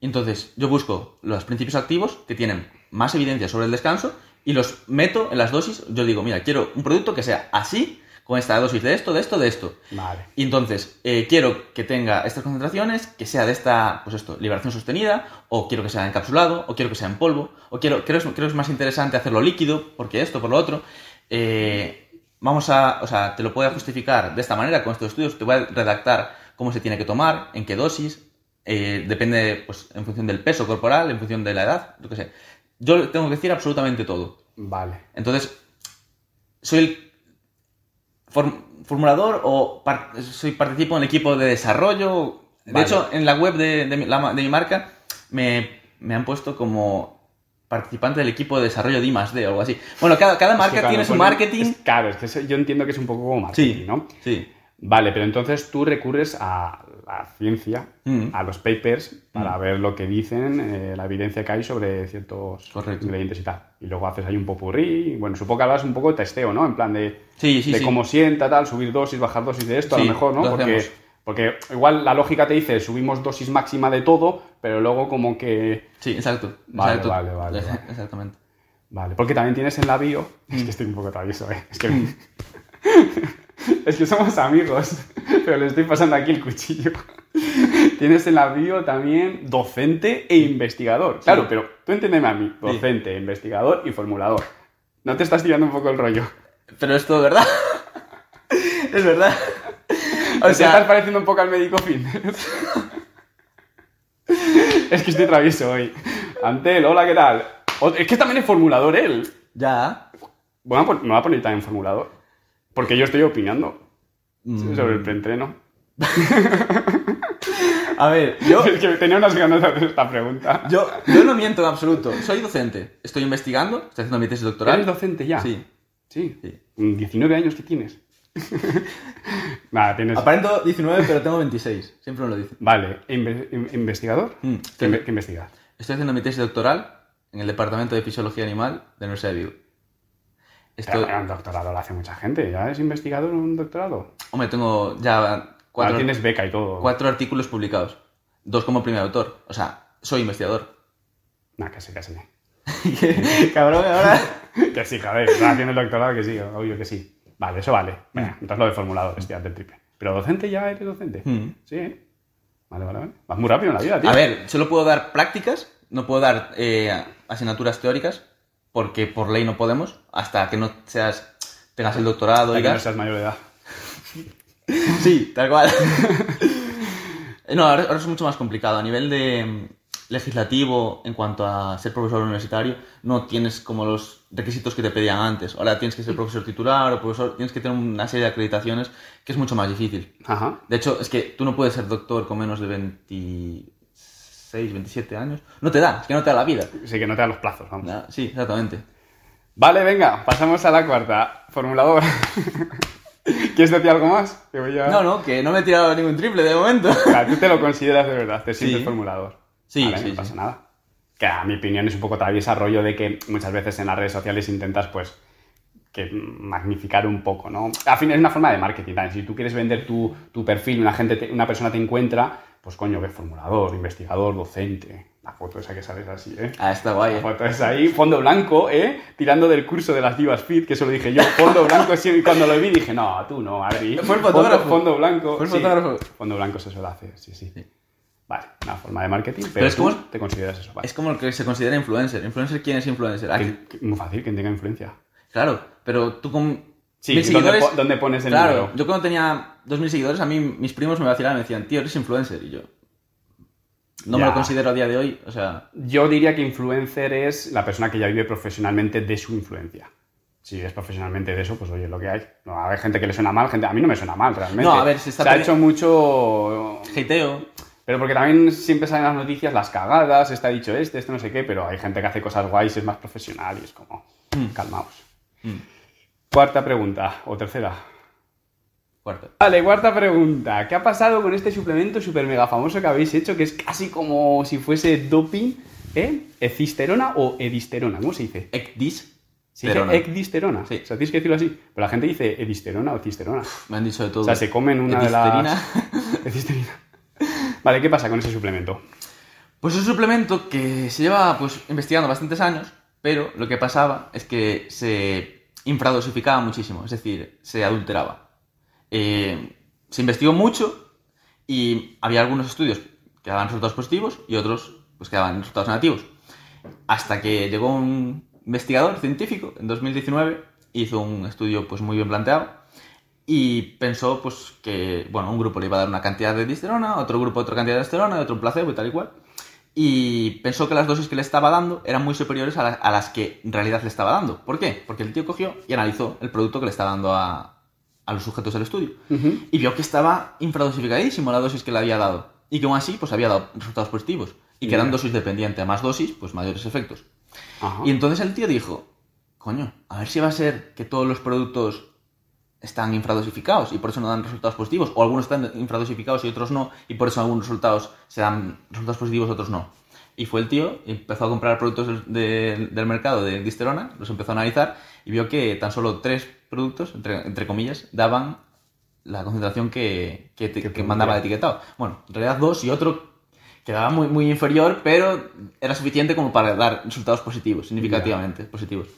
Y entonces yo busco los principios activos que tienen más evidencia sobre el descanso y los meto en las dosis. Yo digo, mira, quiero un producto que sea así con esta dosis de esto, de esto, de esto. Vale. Y entonces, eh, quiero que tenga estas concentraciones, que sea de esta, pues esto, liberación sostenida, o quiero que sea encapsulado, o quiero que sea en polvo, o quiero, creo, que es más interesante hacerlo líquido, porque esto, por lo otro. Eh, vamos a, o sea, te lo puedo justificar de esta manera con estos estudios, te voy a redactar cómo se tiene que tomar, en qué dosis, eh, depende, pues, en función del peso corporal, en función de la edad, lo que sé. Yo tengo que decir absolutamente todo. Vale. Entonces, soy el formulador o soy participo en el equipo de desarrollo. De hecho, en la web de, mi, marca me, han puesto como participante del equipo de desarrollo de I+.D. o algo así. Bueno, cada, cada marca tiene su marketing. claro, yo entiendo que es un poco como marketing, sí, ¿no? Sí. Vale, pero entonces tú recurres a la ciencia, mm. a los papers, para mm. ver lo que dicen, eh, la evidencia que hay sobre ciertos ingredientes y tal. Y luego haces ahí un popurrí, bueno, supongo que hablas un poco de testeo, ¿no? En plan de, cómo sienta, tal, subir dosis, bajar dosis de esto, a lo mejor, ¿no? porque, igual la lógica te dice, subimos dosis máxima de todo, pero luego como que... Sí, exacto. Vale, vale, vale, Exactamente. Vale, porque también tienes en la bio... Es que mm. estoy un poco travieso, ¿eh? Es que... es que somos amigos. pero le estoy pasando aquí el cuchillo. Tienes el la también docente e investigador. Claro, pero tú entiéndeme a mí, docente, investigador y formulador. ¿No te estás tirando un poco el rollo? Pero es todo verdad. es verdad. O sea, estás pareciendo un poco al médico fin. es que estoy travieso hoy. Antel, hola, ¿qué tal? Es que también es formulador él. Ya. Bueno, pues me va a poner también formulador. Porque yo estoy opinando. Mm. sobre el preentreno. A ver, yo... tenía unas ganas de hacer esta pregunta. Yo, no miento en absoluto. Soy docente. Estoy investigando. Estoy haciendo mi tesis doctoral. ¿Eres docente ya? Sí. Sí. 19 mm, años que tienes. Nada, tienes... Aparento 19, pero tengo 26. Siempre me lo dicen. Vale. ¿Investigador? Mm, ¿Qué, Estoy haciendo mi tesis doctoral en el Departamento de Fisiología Animal de la Universidad esto... doctorado lo hace mucha gente. ¿Ya has investigador en un doctorado? Hombre, tengo ya cuatro... tienes beca y todo. Cuatro artículos publicados. Dos como primer autor. O sea, soy investigador. Nah, casi, casi. Cabrón, ahora... que sí, joder. Ahora tienes el doctorado que sí, obvio que sí. Vale, eso vale. Venga, mm. entonces lo de formulado. bestia del triple. Pero docente ya eres docente. Mm. Sí, ¿eh? Vale, vale, vale. Vas muy rápido en la vida, tío. A ver, solo puedo dar prácticas, no puedo dar eh, asignaturas teóricas, porque por ley no podemos, hasta que no seas, tengas el doctorado hasta y que no seas mayor de edad. sí, tal cual. no, ahora, es mucho más complicado. A nivel de mm, legislativo, en cuanto a ser profesor universitario, no tienes como los requisitos que te pedían antes. Ahora tienes que ser profesor titular o profesor, tienes que tener una serie de acreditaciones que es mucho más difícil. Ajá. De hecho, es que tú no puedes ser doctor con menos de 20, 6, 27 años. No te da, es que no te da la vida. Sí, que no te da los plazos, vamos. sí, exactamente. Vale, venga, pasamos a la cuarta. Formulador. ¿Quieres decir algo más? No, no, que no me he tirado ningún triple de momento. Claro, tú te lo consideras de verdad, te sientes formulador. Sí, vale, sí. No pasa nada. Que a mi opinión es un poco traviesa rollo de que muchas veces en las redes sociales intentas, pues, que magnificar un poco, ¿no? A fin es una forma de marketing. también. Si tú quieres vender tu, perfil, una, una persona te encuentra, pues coño, ves formulador, investigador, docente. La foto esa que sales así, ¿eh? Ah, está guay. La ¿eh? foto esa ahí, fondo blanco, ¿eh? Tirando del curso de las divas fit, que eso lo dije yo, fondo blanco, y cuando lo vi dije, no, tú no, Adri. Fue el fotógrafo. Fondo, blanco. Fue el fotógrafo. fondo blanco se suele hacer, sí, sí. Vale, una forma de marketing, pero, tú te consideras eso. Es como el que se considera influencer. ¿Influencer quién es influencer? Ah, muy fácil, quien tenga influencia. Claro, pero tú con... Sí, ¿dónde, ¿dónde, pones el claro, número? Yo cuando tenía 2.000 seguidores, a mí mis primos me vacilaron y me decían, tío, eres influencer. Y yo, no me lo considero a día de hoy, o sea... Yo diría que influencer es la persona que ya vive profesionalmente de su influencia. Si es profesionalmente de eso, pues oye, lo que hay. No, hay gente que le suena mal, gente... A mí no me suena mal, realmente. No, a ver, se está... Se ha hecho mucho... Giteo. Pero porque también siempre salen las noticias las cagadas, está dicho este, este no sé qué, pero hay gente que hace cosas guays, es más profesional y es como... Hmm. Calmaos. Hmm. Cuarta pregunta, o tercera. Vale, cuarta pregunta. ¿Qué ha pasado con este suplemento super mega famoso que habéis hecho, que es casi como si fuese doping? ¿Eh? ¿Ecisterona o edisterona? ¿Cómo se dice? Ecdis. Sí, ecdisterona. Sí. O sea, tienes que decirlo así. Pero la gente dice edisterona o cisterona. me han dicho de todo. O sea, se comen una Edisterina. Vale, ¿qué pasa con ese suplemento? Pues es un suplemento que se lleva pues, investigando bastantes años, pero lo que pasaba es que se infradosificaba muchísimo, es decir, se adulteraba. Eh, se investigó mucho y había algunos estudios que daban resultados positivos y otros pues, que daban resultados negativos. Hasta que llegó un investigador científico en 2019, hizo un estudio pues, muy bien planteado y pensó pues, que bueno, un grupo le iba a dar una cantidad de disterona, otro grupo otra cantidad de disterona, otro placebo y tal y cual. Y pensó que las dosis que le estaba dando eran muy superiores a las que en realidad le estaba dando. ¿Por qué? Porque el tío cogió y analizó el producto que le estaba dando a, a los sujetos del estudio. Y vio que estaba infradosificadísimo la dosis que le había dado. Y que aún así, pues había dado resultados positivos. Y que eran dosis dependientes A más dosis, pues mayores efectos. Y entonces el tío dijo, coño, a ver si va a ser que todos los productos están infradosificados y por eso no dan resultados positivos. O algunos están infradosificados y otros no. Y por eso algunos resultados se dan resultados positivos, otros no. Y fue el tío, empezó a comprar productos del mercado de Disterona, los empezó a analizar y vio que tan solo tres productos, entre, comillas, daban la concentración que, que, mandaba el etiquetado. Bueno, en realidad dos y otro quedaba muy, muy inferior, pero era suficiente como para dar resultados positivos, significativamente positivos.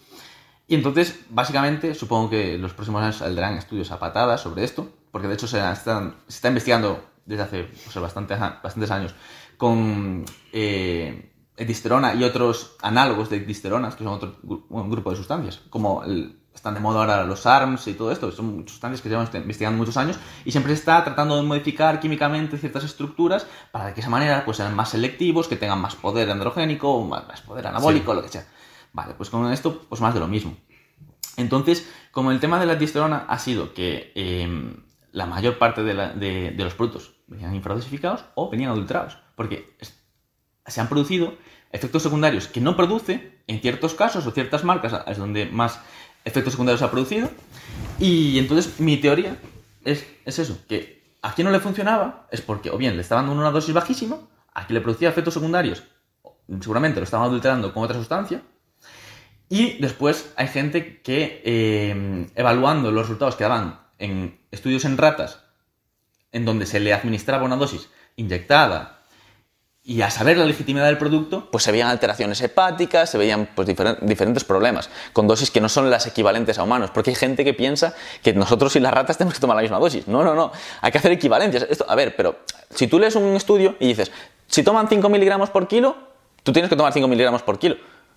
Y entonces, básicamente, supongo que los próximos años saldrán estudios a patadas sobre esto, porque de hecho se, están, se está investigando desde hace bastantes, años con eh, y otros análogos de disteronas, que son otro grupo de sustancias, como el están de moda ahora los ARMS y todo esto, son sustancias que llevan este, investigando muchos años y siempre se está tratando de modificar químicamente ciertas estructuras para que de esa manera pues sean más selectivos, que tengan más poder androgénico, más poder anabólico, lo que sea. Vale, pues con esto pues más de lo mismo. Entonces, como el tema de la testosterona ha sido que em, la mayor parte de, los productos venían infradosificados o venían adulterados, porque se han producido efectos secundarios que no produce en ciertos casos o ciertas marcas, es donde más efectos secundarios ha producido. Y entonces mi teoría es, es eso, que aquí no le funcionaba es porque o bien le estaban dando una dosis bajísima, aquí le producía efectos secundarios, seguramente lo estaban adulterando con otra sustancia, y después hay gente que eh, evaluando los resultados que daban en estudios en ratas, en donde se le administraba una dosis inyectada y a saber la legitimidad del producto, pues se veían alteraciones hepáticas, se veían pues, diferentes problemas, con dosis que no son las equivalentes a humanos, porque hay gente que piensa que nosotros y las ratas tenemos que tomar la misma dosis. No, no, no, hay que hacer equivalencias. Esto, a ver, pero si tú lees un estudio y dices, si toman 5 miligramos por kilo, tú tienes que tomar 5 miligramos por kilo.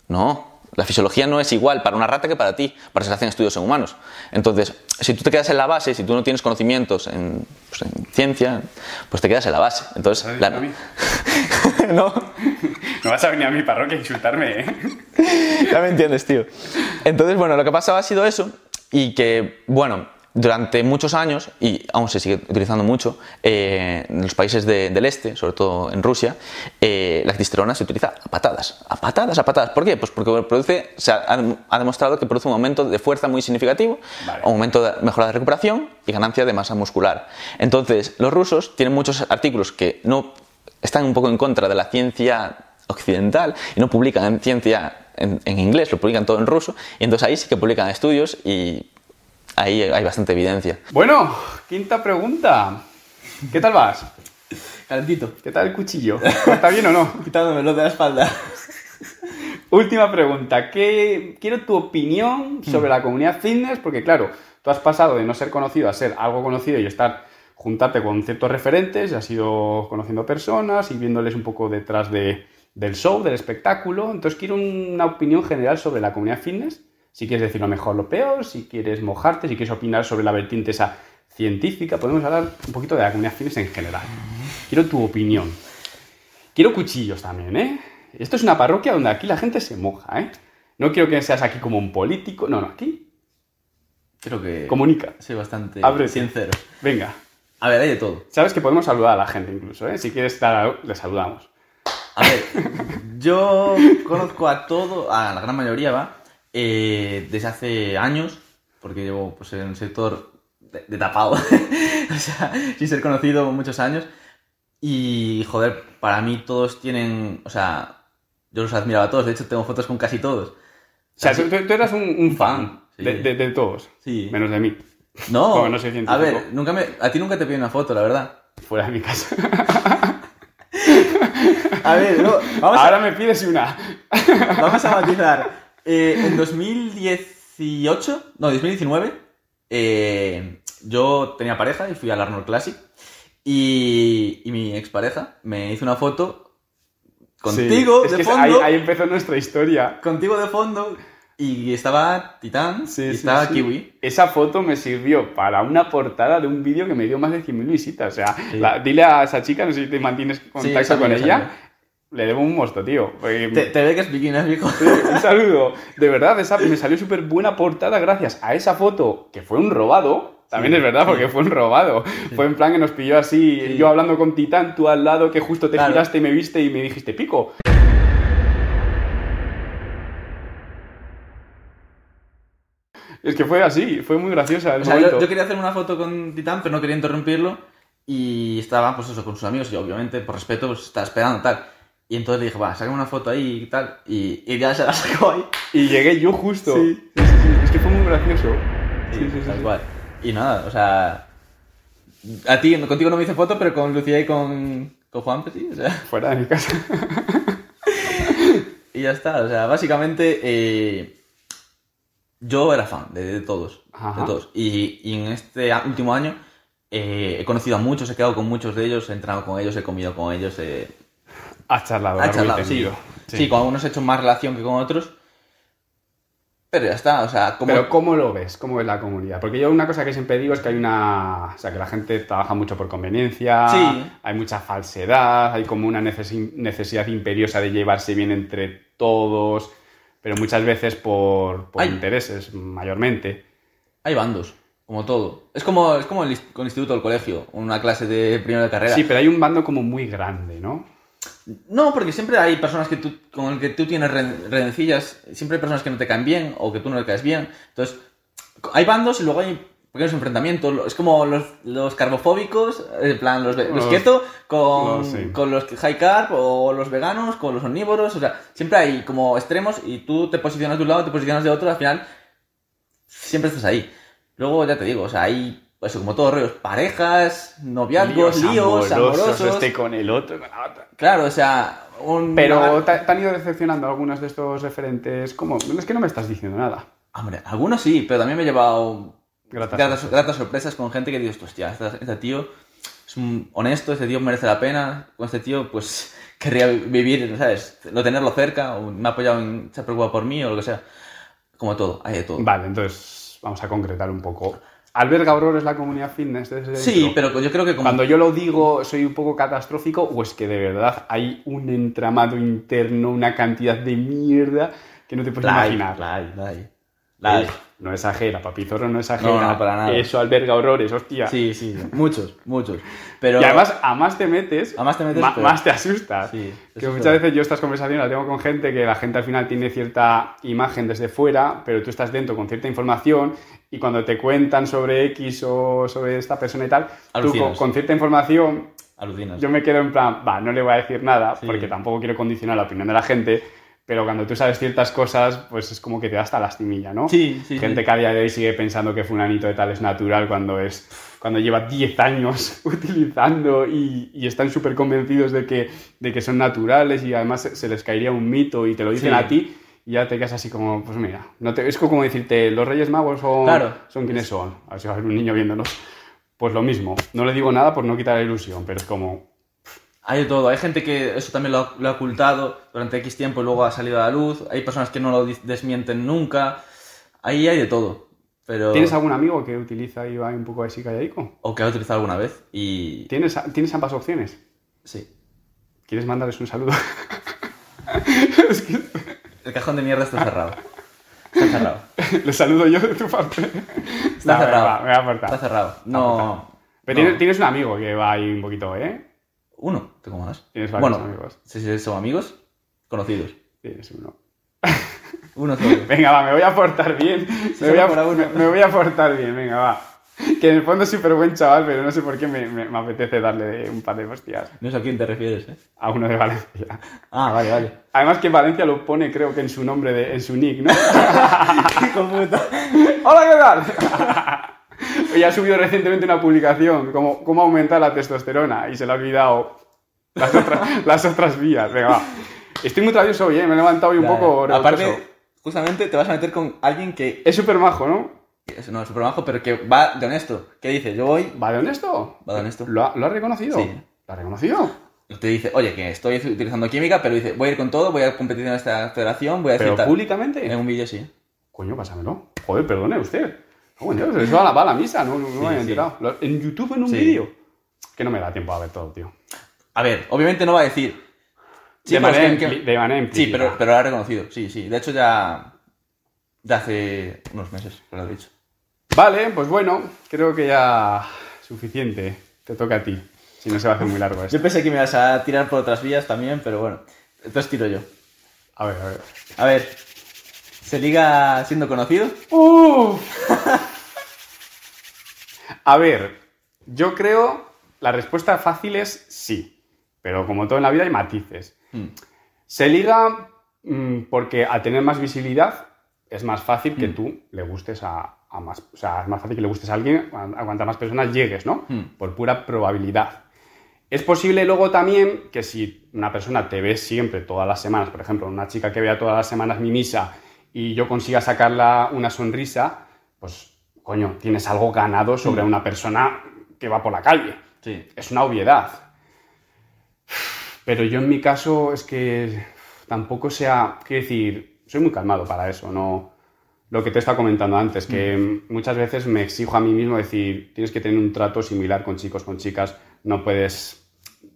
No, la fisiología no es igual para una rata que para ti, para si se hacen estudios en humanos. Entonces, si tú te quedas en la base, si tú no tienes conocimientos en, pues, ciencia, pues te quedas en la base. Entonces, ¿Vas no. No vas a venir a mi parroquia a insultarme, ¿eh? ya me entiendes, tío. Entonces, bueno, lo que pasaba ha sido eso y que, bueno, durante muchos años, y aún se sigue utilizando mucho, eh, en los países del este, sobre todo en Rusia, eh, la testosterona se utiliza a patadas, a patadas, a patadas. ¿Por qué? Pues porque produce, se ha, demostrado que produce un aumento de fuerza muy significativo, un aumento de mejora de recuperación y ganancia de masa muscular. Entonces, los rusos tienen muchos artículos que no están un poco en contra de la ciencia occidental y no publican ciencia en, inglés, lo publican todo en ruso, y entonces ahí sí que publican estudios y ahí hay bastante evidencia. Bueno, quinta pregunta. ¿Qué tal vas? Calentito. ¿Qué tal el cuchillo? ¿Está bien o no? lo de la espalda. Última pregunta. Quiero tu opinión sobre la comunidad fitness, porque claro, tú has pasado de no ser conocido a ser algo conocido y estar juntarte con ciertos referentes, y has ido conociendo personas y viéndoles un poco detrás del show, del espectáculo. Entonces quiero una opinión general sobre la comunidad fitness si quieres decir lo mejor, lo peor, si quieres mojarte, si quieres opinar sobre la vertiente esa científica, podemos hablar un poquito de la comunidad en general. Quiero tu opinión. Quiero cuchillos también, ¿eh? Esto es una parroquia donde aquí la gente se moja, ¿eh? No quiero que seas aquí como un político. No, no, aquí. Creo que. Comunica. Soy bastante sincero. Venga. A ver, hay de todo. Sabes que podemos saludar a la gente incluso, ¿eh? Si quieres, estar, le saludamos. A ver, yo conozco a todo, a la gran mayoría, ¿va? Eh, desde hace años, porque llevo pues, en un sector de, tapado, o sea, sin ser conocido muchos años. Y joder, para mí todos tienen, o sea, yo los admiraba a todos, de hecho tengo fotos con casi todos. O sea, tú, eras un, fan de, todos, menos de mí. No, no a ver, nunca a ti nunca te piden una foto, la verdad. Fuera de mi casa. a ver, ahora me pides una. vamos a matizar. Eh, en 2018, no, 2019, eh, yo tenía pareja y fui al Arnold Classic. Y, mi expareja me hizo una foto contigo de fondo. Ahí, empezó nuestra historia. Contigo de fondo. Y estaba Titán, y estaba Kiwi. Esa foto me sirvió para una portada de un vídeo que me dio más de 100.000 visitas. O sea, dile a esa chica, no sé si te mantienes contacto con ella. Le debo un mosto, tío. Eh, te, ve que es piquina viejo. un saludo. De verdad, esa, me salió súper buena portada gracias a esa foto, que fue un robado. También es verdad, porque fue un robado. Fue en plan que nos pilló así, yo hablando con Titán, tú al lado, que justo te giraste y me viste y me dijiste, pico. Es que fue así, fue muy graciosa. El yo, quería hacer una foto con Titán, pero no quería interrumpirlo. Y estaba, pues eso, con sus amigos. Y obviamente, por respeto, pues estaba esperando tal. Y entonces le dije, va, saca una foto ahí y tal. Y, ya se la sacó ahí. Y llegué yo justo. Sí, sí, Es que fue muy gracioso. Sí, sí, sí. Tal Y nada, o sea. A ti, contigo no me hice foto, pero con Lucía y con, con Juan, pues sí, Fuera de mi casa. y ya está, o sea, básicamente. Eh, yo era fan de, todos. De todos. Y, en este último año. Eh, he conocido a muchos, he quedado con muchos de ellos, he entrado con ellos, he comido con ellos, ha charlado, ha charlado. Sí. con algunos he hecho más relación que con otros. Pero ya está, o sea, ¿cómo... Pero ¿cómo lo ves? ¿Cómo ves la comunidad? Porque yo una cosa que siempre digo es que hay una... O sea, que la gente trabaja mucho por conveniencia, sí. hay mucha falsedad, hay como una necesidad imperiosa de llevarse bien entre todos, pero muchas veces por, intereses, mayormente. Hay bandos, como todo. Es como, es como con el instituto, el colegio, una clase de primero de carrera. Sí, pero hay un bando como muy grande, ¿no? No, porque siempre hay personas que tú, con las que tú tienes redencillas, siempre hay personas que no te caen bien o que tú no le caes bien. Entonces, hay bandos y luego hay pequeños enfrentamientos. Es como los, los carbofóbicos, en plan, los, los, keto con, con los high carb o los veganos con los omnívoros. O sea, siempre hay como extremos y tú te posicionas de un lado, te posicionas de otro, al final siempre estás ahí. Luego, ya te digo, o sea, hay pues eso, como todos parejas, noviazgos, líos, líos amorosos, Este con el otro, con la otra. Claro, o sea, un... Pero te, han ido decepcionando algunos de estos referentes, como, es que no me estás diciendo nada. Hombre, algunos sí, pero también me he llevado gratas, gratas, sorpresas con gente que digo, hostia, este, este, tío es honesto, este tío merece la pena, con este tío, pues, querría vivir, ¿sabes? No tenerlo cerca, o me ha apoyado, se ha preocupado por mí, o lo que sea. Como todo, hay de todo. Vale, entonces, vamos a concretar un poco. Albert Gabror es la comunidad fitness. sí, pero yo creo que cuando yo lo digo soy un poco catastrófico o es que de verdad hay un entramado interno, una cantidad de mierda que no te puedes imaginar no es no exagera, Papizorro no exagera. No, para nada. Eso alberga horrores, hostia. Sí, sí, muchos, muchos. Pero... Y además, a más te metes, a más te, metes, más te asustas. que muchas veces yo estas conversaciones las tengo con gente que la gente al final tiene cierta imagen desde fuera, pero tú estás dentro con cierta información y cuando te cuentan sobre X o sobre esta persona y tal, tú con, cierta información Yo me quedo en plan, va, no le voy a decir nada, porque tampoco quiero condicionar la opinión de la gente, pero cuando tú sabes ciertas cosas, pues es como que te da hasta lastimilla, ¿no? Sí, sí. Gente cada día de hoy sigue pensando que fulanito de tal es natural cuando es cuando lleva 10 años utilizando y, están súper convencidos de que, de que son naturales y además se les caería un mito y te lo dicen a ti y ya te quedas así como, pues mira, no te, es como decirte, los Reyes Magos son, son quienes son. A ver si va a haber un niño viéndonos. Pues lo mismo, no le digo nada por no quitar la ilusión, pero es como, hay de todo. Hay gente que eso también lo ha, ocultado durante X tiempo y luego ha salido a la luz. Hay personas que no lo desmienten nunca. Ahí hay de todo. Pero... ¿Tienes algún amigo que utiliza y va un poco así psicodélico? O que ha utilizado alguna vez ¿Tienes, ¿Tienes ambas opciones? Sí. ¿Quieres mandarles un saludo? El cajón de mierda está cerrado. Está cerrado. Le saludo yo de tu parte. Está cerrado. está cerrado. No. Pero tienes un amigo que va ahí un poquito, ¿eh? Uno, ¿Te más. Tienes varios bueno, amigos. Sí, son amigos conocidos. Tienes uno. uno solo. Venga, va, me voy a portar bien. me, voy a, portar bien, venga, va. Que en el fondo es súper buen chaval, pero no sé por qué me, me, apetece darle un par de hostias. No sé a quién te refieres, ¿eh? A uno de Valencia. Ah, vale, vale. Además que Valencia lo pone, creo que en su nombre, de, en su nick, ¿no? ¡Hola, qué tal! y ha subido recientemente una publicación, como cómo aumentar la testosterona, y se le ha olvidado las otras, las otras vías. Venga, Estoy muy travieso hoy, ¿eh? me he levantado hoy un poco. Aparte, justamente te vas a meter con alguien que. Es súper majo, ¿no? No, es súper majo, pero que va de honesto. ¿Qué dice? Yo voy. ¿Va de honesto? Va de honesto. ¿Lo ha, lo ha reconocido? Sí. ¿Lo ha reconocido? Te dice, oye, que estoy utilizando química, pero dice, voy a ir con todo, voy a competir en esta federación, voy a ¿Pero públicamente? En un vídeo sí. Coño, pásamelo. Joder, perdone usted yo, eso va a, la, a misa, no, no, En YouTube, en un vídeo. Que no me da tiempo a ver todo, tío. A ver, obviamente no va a decir. de, Sí, pero, pero lo ha reconocido. Sí, sí. De hecho, ya. De hace unos meses, lo dicho. Vale, pues bueno, creo que ya. Suficiente. Te toca a ti. Si no se va a hacer muy largo Yo pensé que me ibas a tirar por otras vías también, pero bueno. Entonces tiro yo. A ver, a ver. A ver. ¿Se liga siendo conocido? ¡Uh! A ver, yo creo, la respuesta fácil es sí, pero como todo en la vida hay matices. Hmm. Se liga mm, porque al tener más visibilidad es más fácil que hmm. tú le gustes a, más, o sea, es más fácil que le gustes a alguien, a, cuantas más personas llegues, ¿no? Hmm. Por pura probabilidad. Es posible luego también que si una persona te ve siempre todas las semanas, por ejemplo, una chica que vea todas las semanas mi misa y yo consiga sacarla una sonrisa, pues coño, tienes algo ganado sobre mm. una persona que va por la calle. Sí. Es una obviedad. Pero yo en mi caso es que tampoco sea, quiero decir, soy muy calmado para eso, no lo que te estaba comentando antes, que mm. muchas veces me exijo a mí mismo decir, tienes que tener un trato similar con chicos, con chicas, no puedes,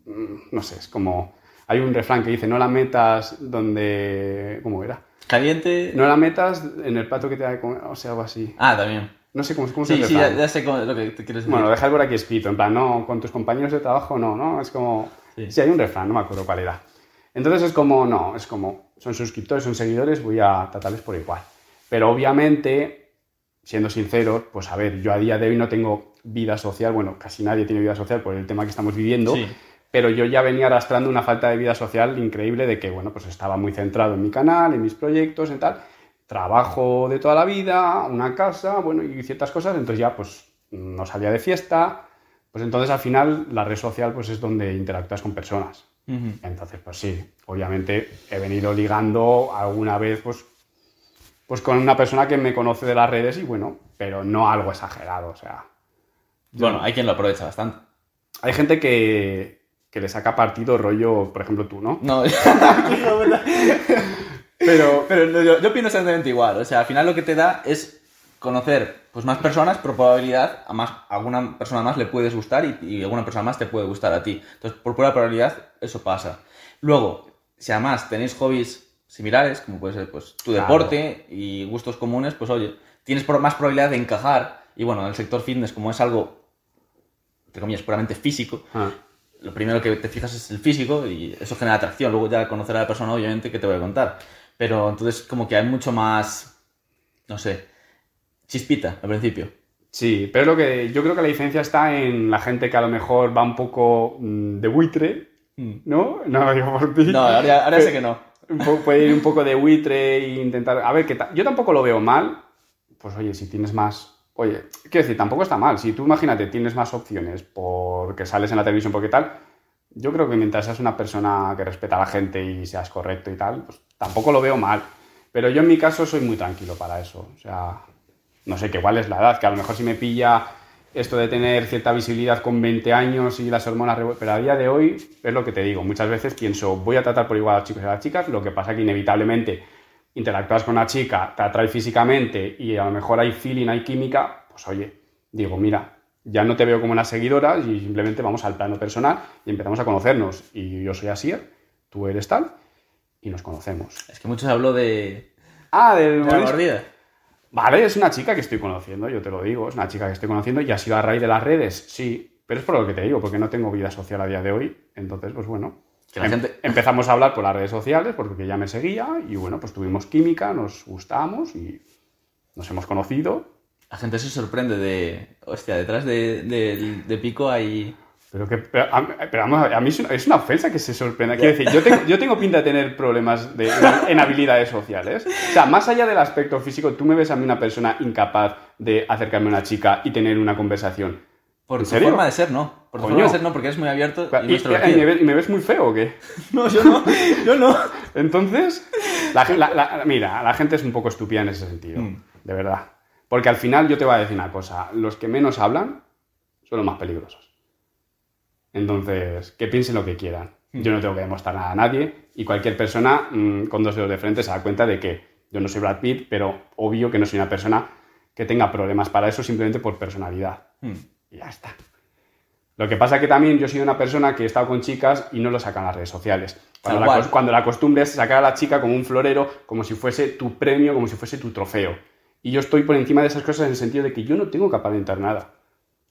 mm, no sé, es como, hay un refrán que dice, no la metas donde, ¿cómo era? Caliente. No la metas en el plato que te da o sea, algo así. Ah, también. No sé cómo, se Sí, sí, ya, sé lo que quieres decir. Bueno, dejar por aquí escrito, en plan, no, con tus compañeros de trabajo no, ¿no? Es como... Sí. hay un refrán, no me acuerdo cuál era. Entonces es como, no, es como, son suscriptores, son seguidores, voy a tratarles por igual. Pero obviamente, siendo sinceros, pues a ver, yo a día de hoy no tengo vida social, bueno, casi nadie tiene vida social por el tema que estamos viviendo, pero yo ya venía arrastrando una falta de vida social increíble de que, bueno, pues estaba muy centrado en mi canal, en mis proyectos, en tal, trabajo de toda la vida, una casa, bueno, y ciertas cosas, entonces ya pues no salía de fiesta, pues entonces al final la red social pues es donde interactúas con personas. Entonces pues sí, obviamente he venido ligando alguna vez pues, pues con una persona que me conoce de las redes y bueno, pero no algo exagerado, o sea. Bueno, hay quien lo aprovecha bastante. Hay gente que, que le saca partido rollo, por ejemplo tú, ¿no? No, Pero, pero yo, yo pienso exactamente igual. O sea, al final lo que te da es conocer pues más personas, por probabilidad, a más alguna persona más le puedes gustar y, y, alguna persona más te puede gustar a ti. Entonces, por pura probabilidad, eso pasa. Luego, si además tenéis hobbies similares, como puede ser pues tu deporte y gustos comunes, pues oye, tienes más probabilidad de encajar. Y bueno, en el sector fitness, como es algo, entre comillas, puramente físico, ah. lo primero que te fijas es el físico y eso genera atracción. Luego ya conocer a la persona, obviamente, que te voy a contar. Pero entonces como que hay mucho más, no sé, chispita al principio. Sí, pero lo que yo creo que la diferencia está en la gente que a lo mejor va un poco mm, de buitre, mm. ¿no? No, No, ahora, ahora sé que no. Puede ir un poco de buitre e intentar... A ver, que yo tampoco lo veo mal. Pues oye, si tienes más... Oye, quiero decir, tampoco está mal. Si tú imagínate, tienes más opciones porque sales en la televisión, porque tal, yo creo que mientras seas una persona que respeta a la gente y seas correcto y tal, pues tampoco lo veo mal. Pero yo en mi caso soy muy tranquilo para eso. O sea, no sé, qué cuál es la edad, que a lo mejor si me pilla esto de tener cierta visibilidad con 20 años y las hormonas... Pero a día de hoy es lo que te digo. Muchas veces pienso, voy a tratar por igual a los chicos y a las chicas. Lo que pasa que inevitablemente interactúas con una chica, te atrae físicamente y a lo mejor hay feeling, hay química. Pues oye, digo, mira, ya no te veo como una seguidora y simplemente vamos al plano personal y empezamos a conocernos. Y yo soy Asier, tú eres tal, y nos conocemos. Es que muchos habló de... Ah, De la mordida. Vale, es una chica que estoy conociendo, yo te lo digo, es una chica que estoy conociendo y ha sido a raíz de las redes, sí, pero es por lo que te digo, porque no tengo vida social a día de hoy, entonces, pues bueno, em- Empezamos a hablar por las redes sociales pues porque ya me seguía y bueno, pues tuvimos química, nos gustamos y nos hemos conocido la gente se sorprende de, hostia, detrás de, Pico hay... Pero, que, pero, a, vamos, a mí es una, ofensa que se sorprenda. Quiero decir, yo tengo, pinta de tener problemas en habilidades sociales. O sea, más allá del aspecto físico, tú me ves a mí una persona incapaz de acercarme a una chica y tener una conversación. Por su forma de ser, no. Por su forma de ser, no, porque eres muy abierto y, me ves, muy feo o qué? no, yo no. Yo no. Entonces, mira, la gente es un poco estúpida en ese sentido. Mm. De verdad. Porque al final yo te voy a decir una cosa, los que menos hablan son los más peligrosos. Entonces, que piensen lo que quieran. Hmm. Yo no tengo que demostrar nada a nadie y cualquier persona mm, con dos dedos de frente se da cuenta de que yo no soy Brad Pitt, pero obvio que no soy una persona que tenga problemas para eso simplemente por personalidad. Hmm. Y ya está. Lo que pasa es que también yo soy una persona que he estado con chicas y no lo sacan las redes sociales. Cuando la, cuando la, costumbre es sacar a la chica como un florero, como si fuese tu premio, como si fuese tu trofeo. Y yo estoy por encima de esas cosas en el sentido de que yo no tengo que aparentar nada.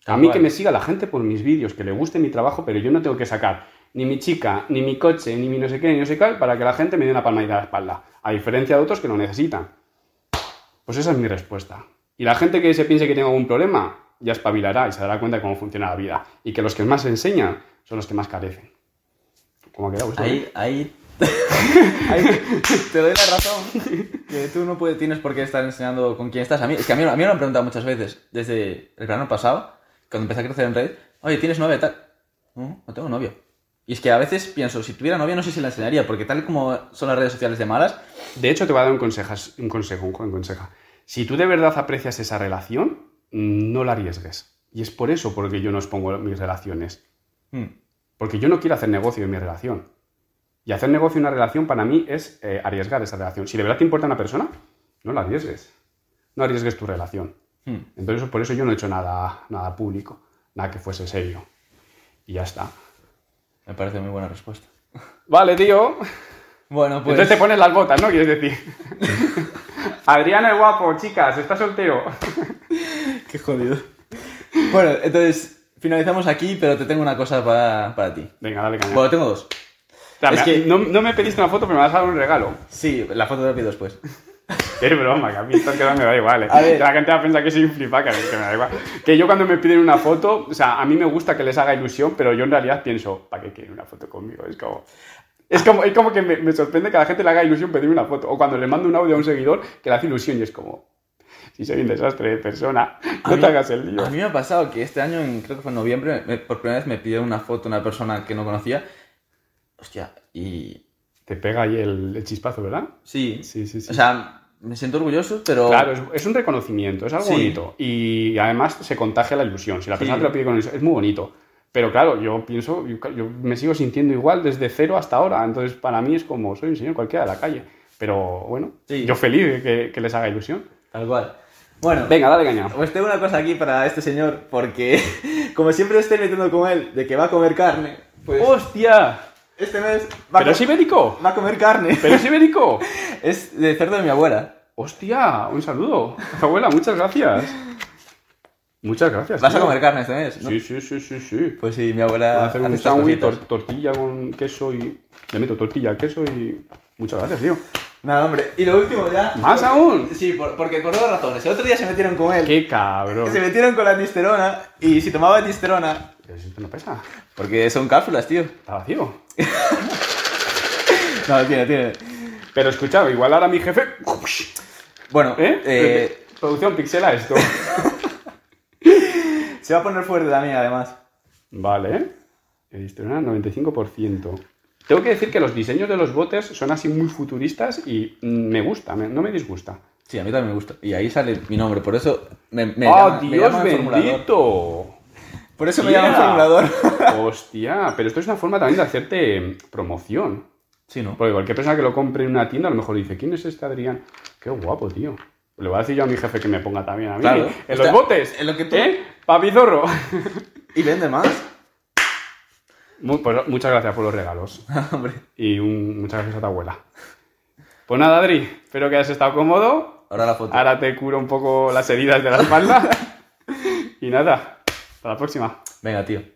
a mí que me siga la gente por mis vídeos, que le guste mi trabajo, pero yo no tengo que sacar ni mi chica, ni mi coche, ni mi no sé qué, ni no sé qué para que la gente me dé una palmadita de la espalda, a diferencia de otros que lo necesitan. Pues esa es mi respuesta. Y la gente que se piense que tengo algún problema, ya espabilará y se dará cuenta de cómo funciona la vida. Y que los que más enseñan son los que más carecen. como ha quedado Ahí, ahí te doy la razón. Que tú no puedes, tienes por qué estar enseñando con quién estás. A mí, es que a mí, me lo han preguntado muchas veces, desde el verano pasado, cuando empecé a crecer en red. Oye, ¿tienes novia? Tal. No, no tengo novio. Y es que a veces pienso, si tuviera novia no sé si la enseñaría, porque tal como son las redes sociales de malas... De hecho, te voy a dar un, consejo, un consejo, un consejo. Si tú de verdad aprecias esa relación, no la arriesgues. Y es por eso porque yo no expongo mis relaciones. Mm. Porque yo no quiero hacer negocio en mi relación. Y hacer negocio en una relación para mí es eh, arriesgar esa relación. Si de verdad te importa una persona, no la arriesgues. No arriesgues tu relación. Hmm. Entonces, por eso yo no he hecho nada, nada público, nada que fuese serio. Y ya está. Me parece muy buena respuesta. Vale, tío. Bueno, pues. Entonces te pones las botas, ¿no? Quieres decir. Adriana el guapo, chicas, está soltero. Qué jodido. Bueno, entonces finalizamos aquí, pero te tengo una cosa para, ti. Venga, dale caña. Bueno, tengo dos es que... no, no, me pediste una foto, pero me vas a dar un regalo. Sí, la foto te la pido después. Es broma, que a mí me da igual. Eh. La gente va a pensar que soy un flipaca, que me da igual. Que yo cuando me piden una foto, o sea, a mí me gusta que les haga ilusión, pero yo en realidad pienso, ¿para qué quieren una foto conmigo? Es como... Es como, como que me, sorprende que a la gente le haga ilusión pedirme una foto. O cuando le mando un audio a un seguidor que le hace ilusión y es como, si soy un desastre de persona, no te hagas el lío. A mí me ha pasado que este año, en, creo que fue en noviembre, por primera vez me pidió una foto una persona que no conocía hostia, y... Te pega ahí el, chispazo, ¿verdad? Sí. sí. Sí, O sea, me siento orgulloso, pero... Claro, es, un reconocimiento, es algo bonito. Y además se contagia la ilusión. Si la persona te lo pide con ilusión, es muy bonito. Pero claro, yo pienso, yo, me sigo sintiendo igual desde cero hasta ahora. Entonces, para mí es como, soy un señor cualquiera de la calle. Pero bueno, yo feliz de que, les haga ilusión. Tal cual. Bueno, venga, dale caña. Pues tengo una cosa aquí para este señor, porque como siempre estoy metiendo con él de que va a comer carne, pues ¡Hostia! Este mes va ¿Pero a Va a comer carne. ¿Pero es ibérico? es de cerdo de mi abuela. Hostia, un saludo. Abuela, muchas gracias. Muchas gracias. ¿Vas a comer carne este mes? Sí, sí, sí, sí, sí. Pues sí, mi abuela. a hacer un tortilla con queso y. Le meto tortilla, queso y. Muchas gracias, tío. Nada, hombre. Y lo último ya. ¿Más aún? Sí, porque por dos razones. El otro día se metieron con él. ¡Qué cabrón! Se metieron con la tisterona y si tomaba tisterona pero esto no pesa. Porque son cápsulas, tío. Está vacío. no, tiene, tiene. Pero escuchad, igual ahora mi jefe. Bueno, ¿Eh? eh producción pixela esto. Se va a poner fuerte mía, además. Vale. un 95%. Tengo que decir que los diseños de los botes son así muy futuristas y me gusta, no me disgusta. Sí, a mí también me gusta. Y ahí sale mi nombre, por eso me, ¡Oh, Dios bendito! Por eso me llaman formulador. Hostia, pero esto es una forma también de hacerte em, promoción. Sí, ¿no? Porque cualquier persona que lo compre en una tienda a lo mejor dice, ¿quién es este Adrián? Qué guapo, tío. Le voy a decir yo a mi jefe que me ponga también a mí. En los botes. En lo que tú... ¿Eh? Papizorro. y vende más. pues, muchas gracias por los regalos. Y muchas gracias a tu abuela. Pues nada, Adri, espero que hayas estado cómodo. Ahora la foto. Ahora te curo un poco las heridas de la espalda. y nada, hasta la próxima. Venga, tío.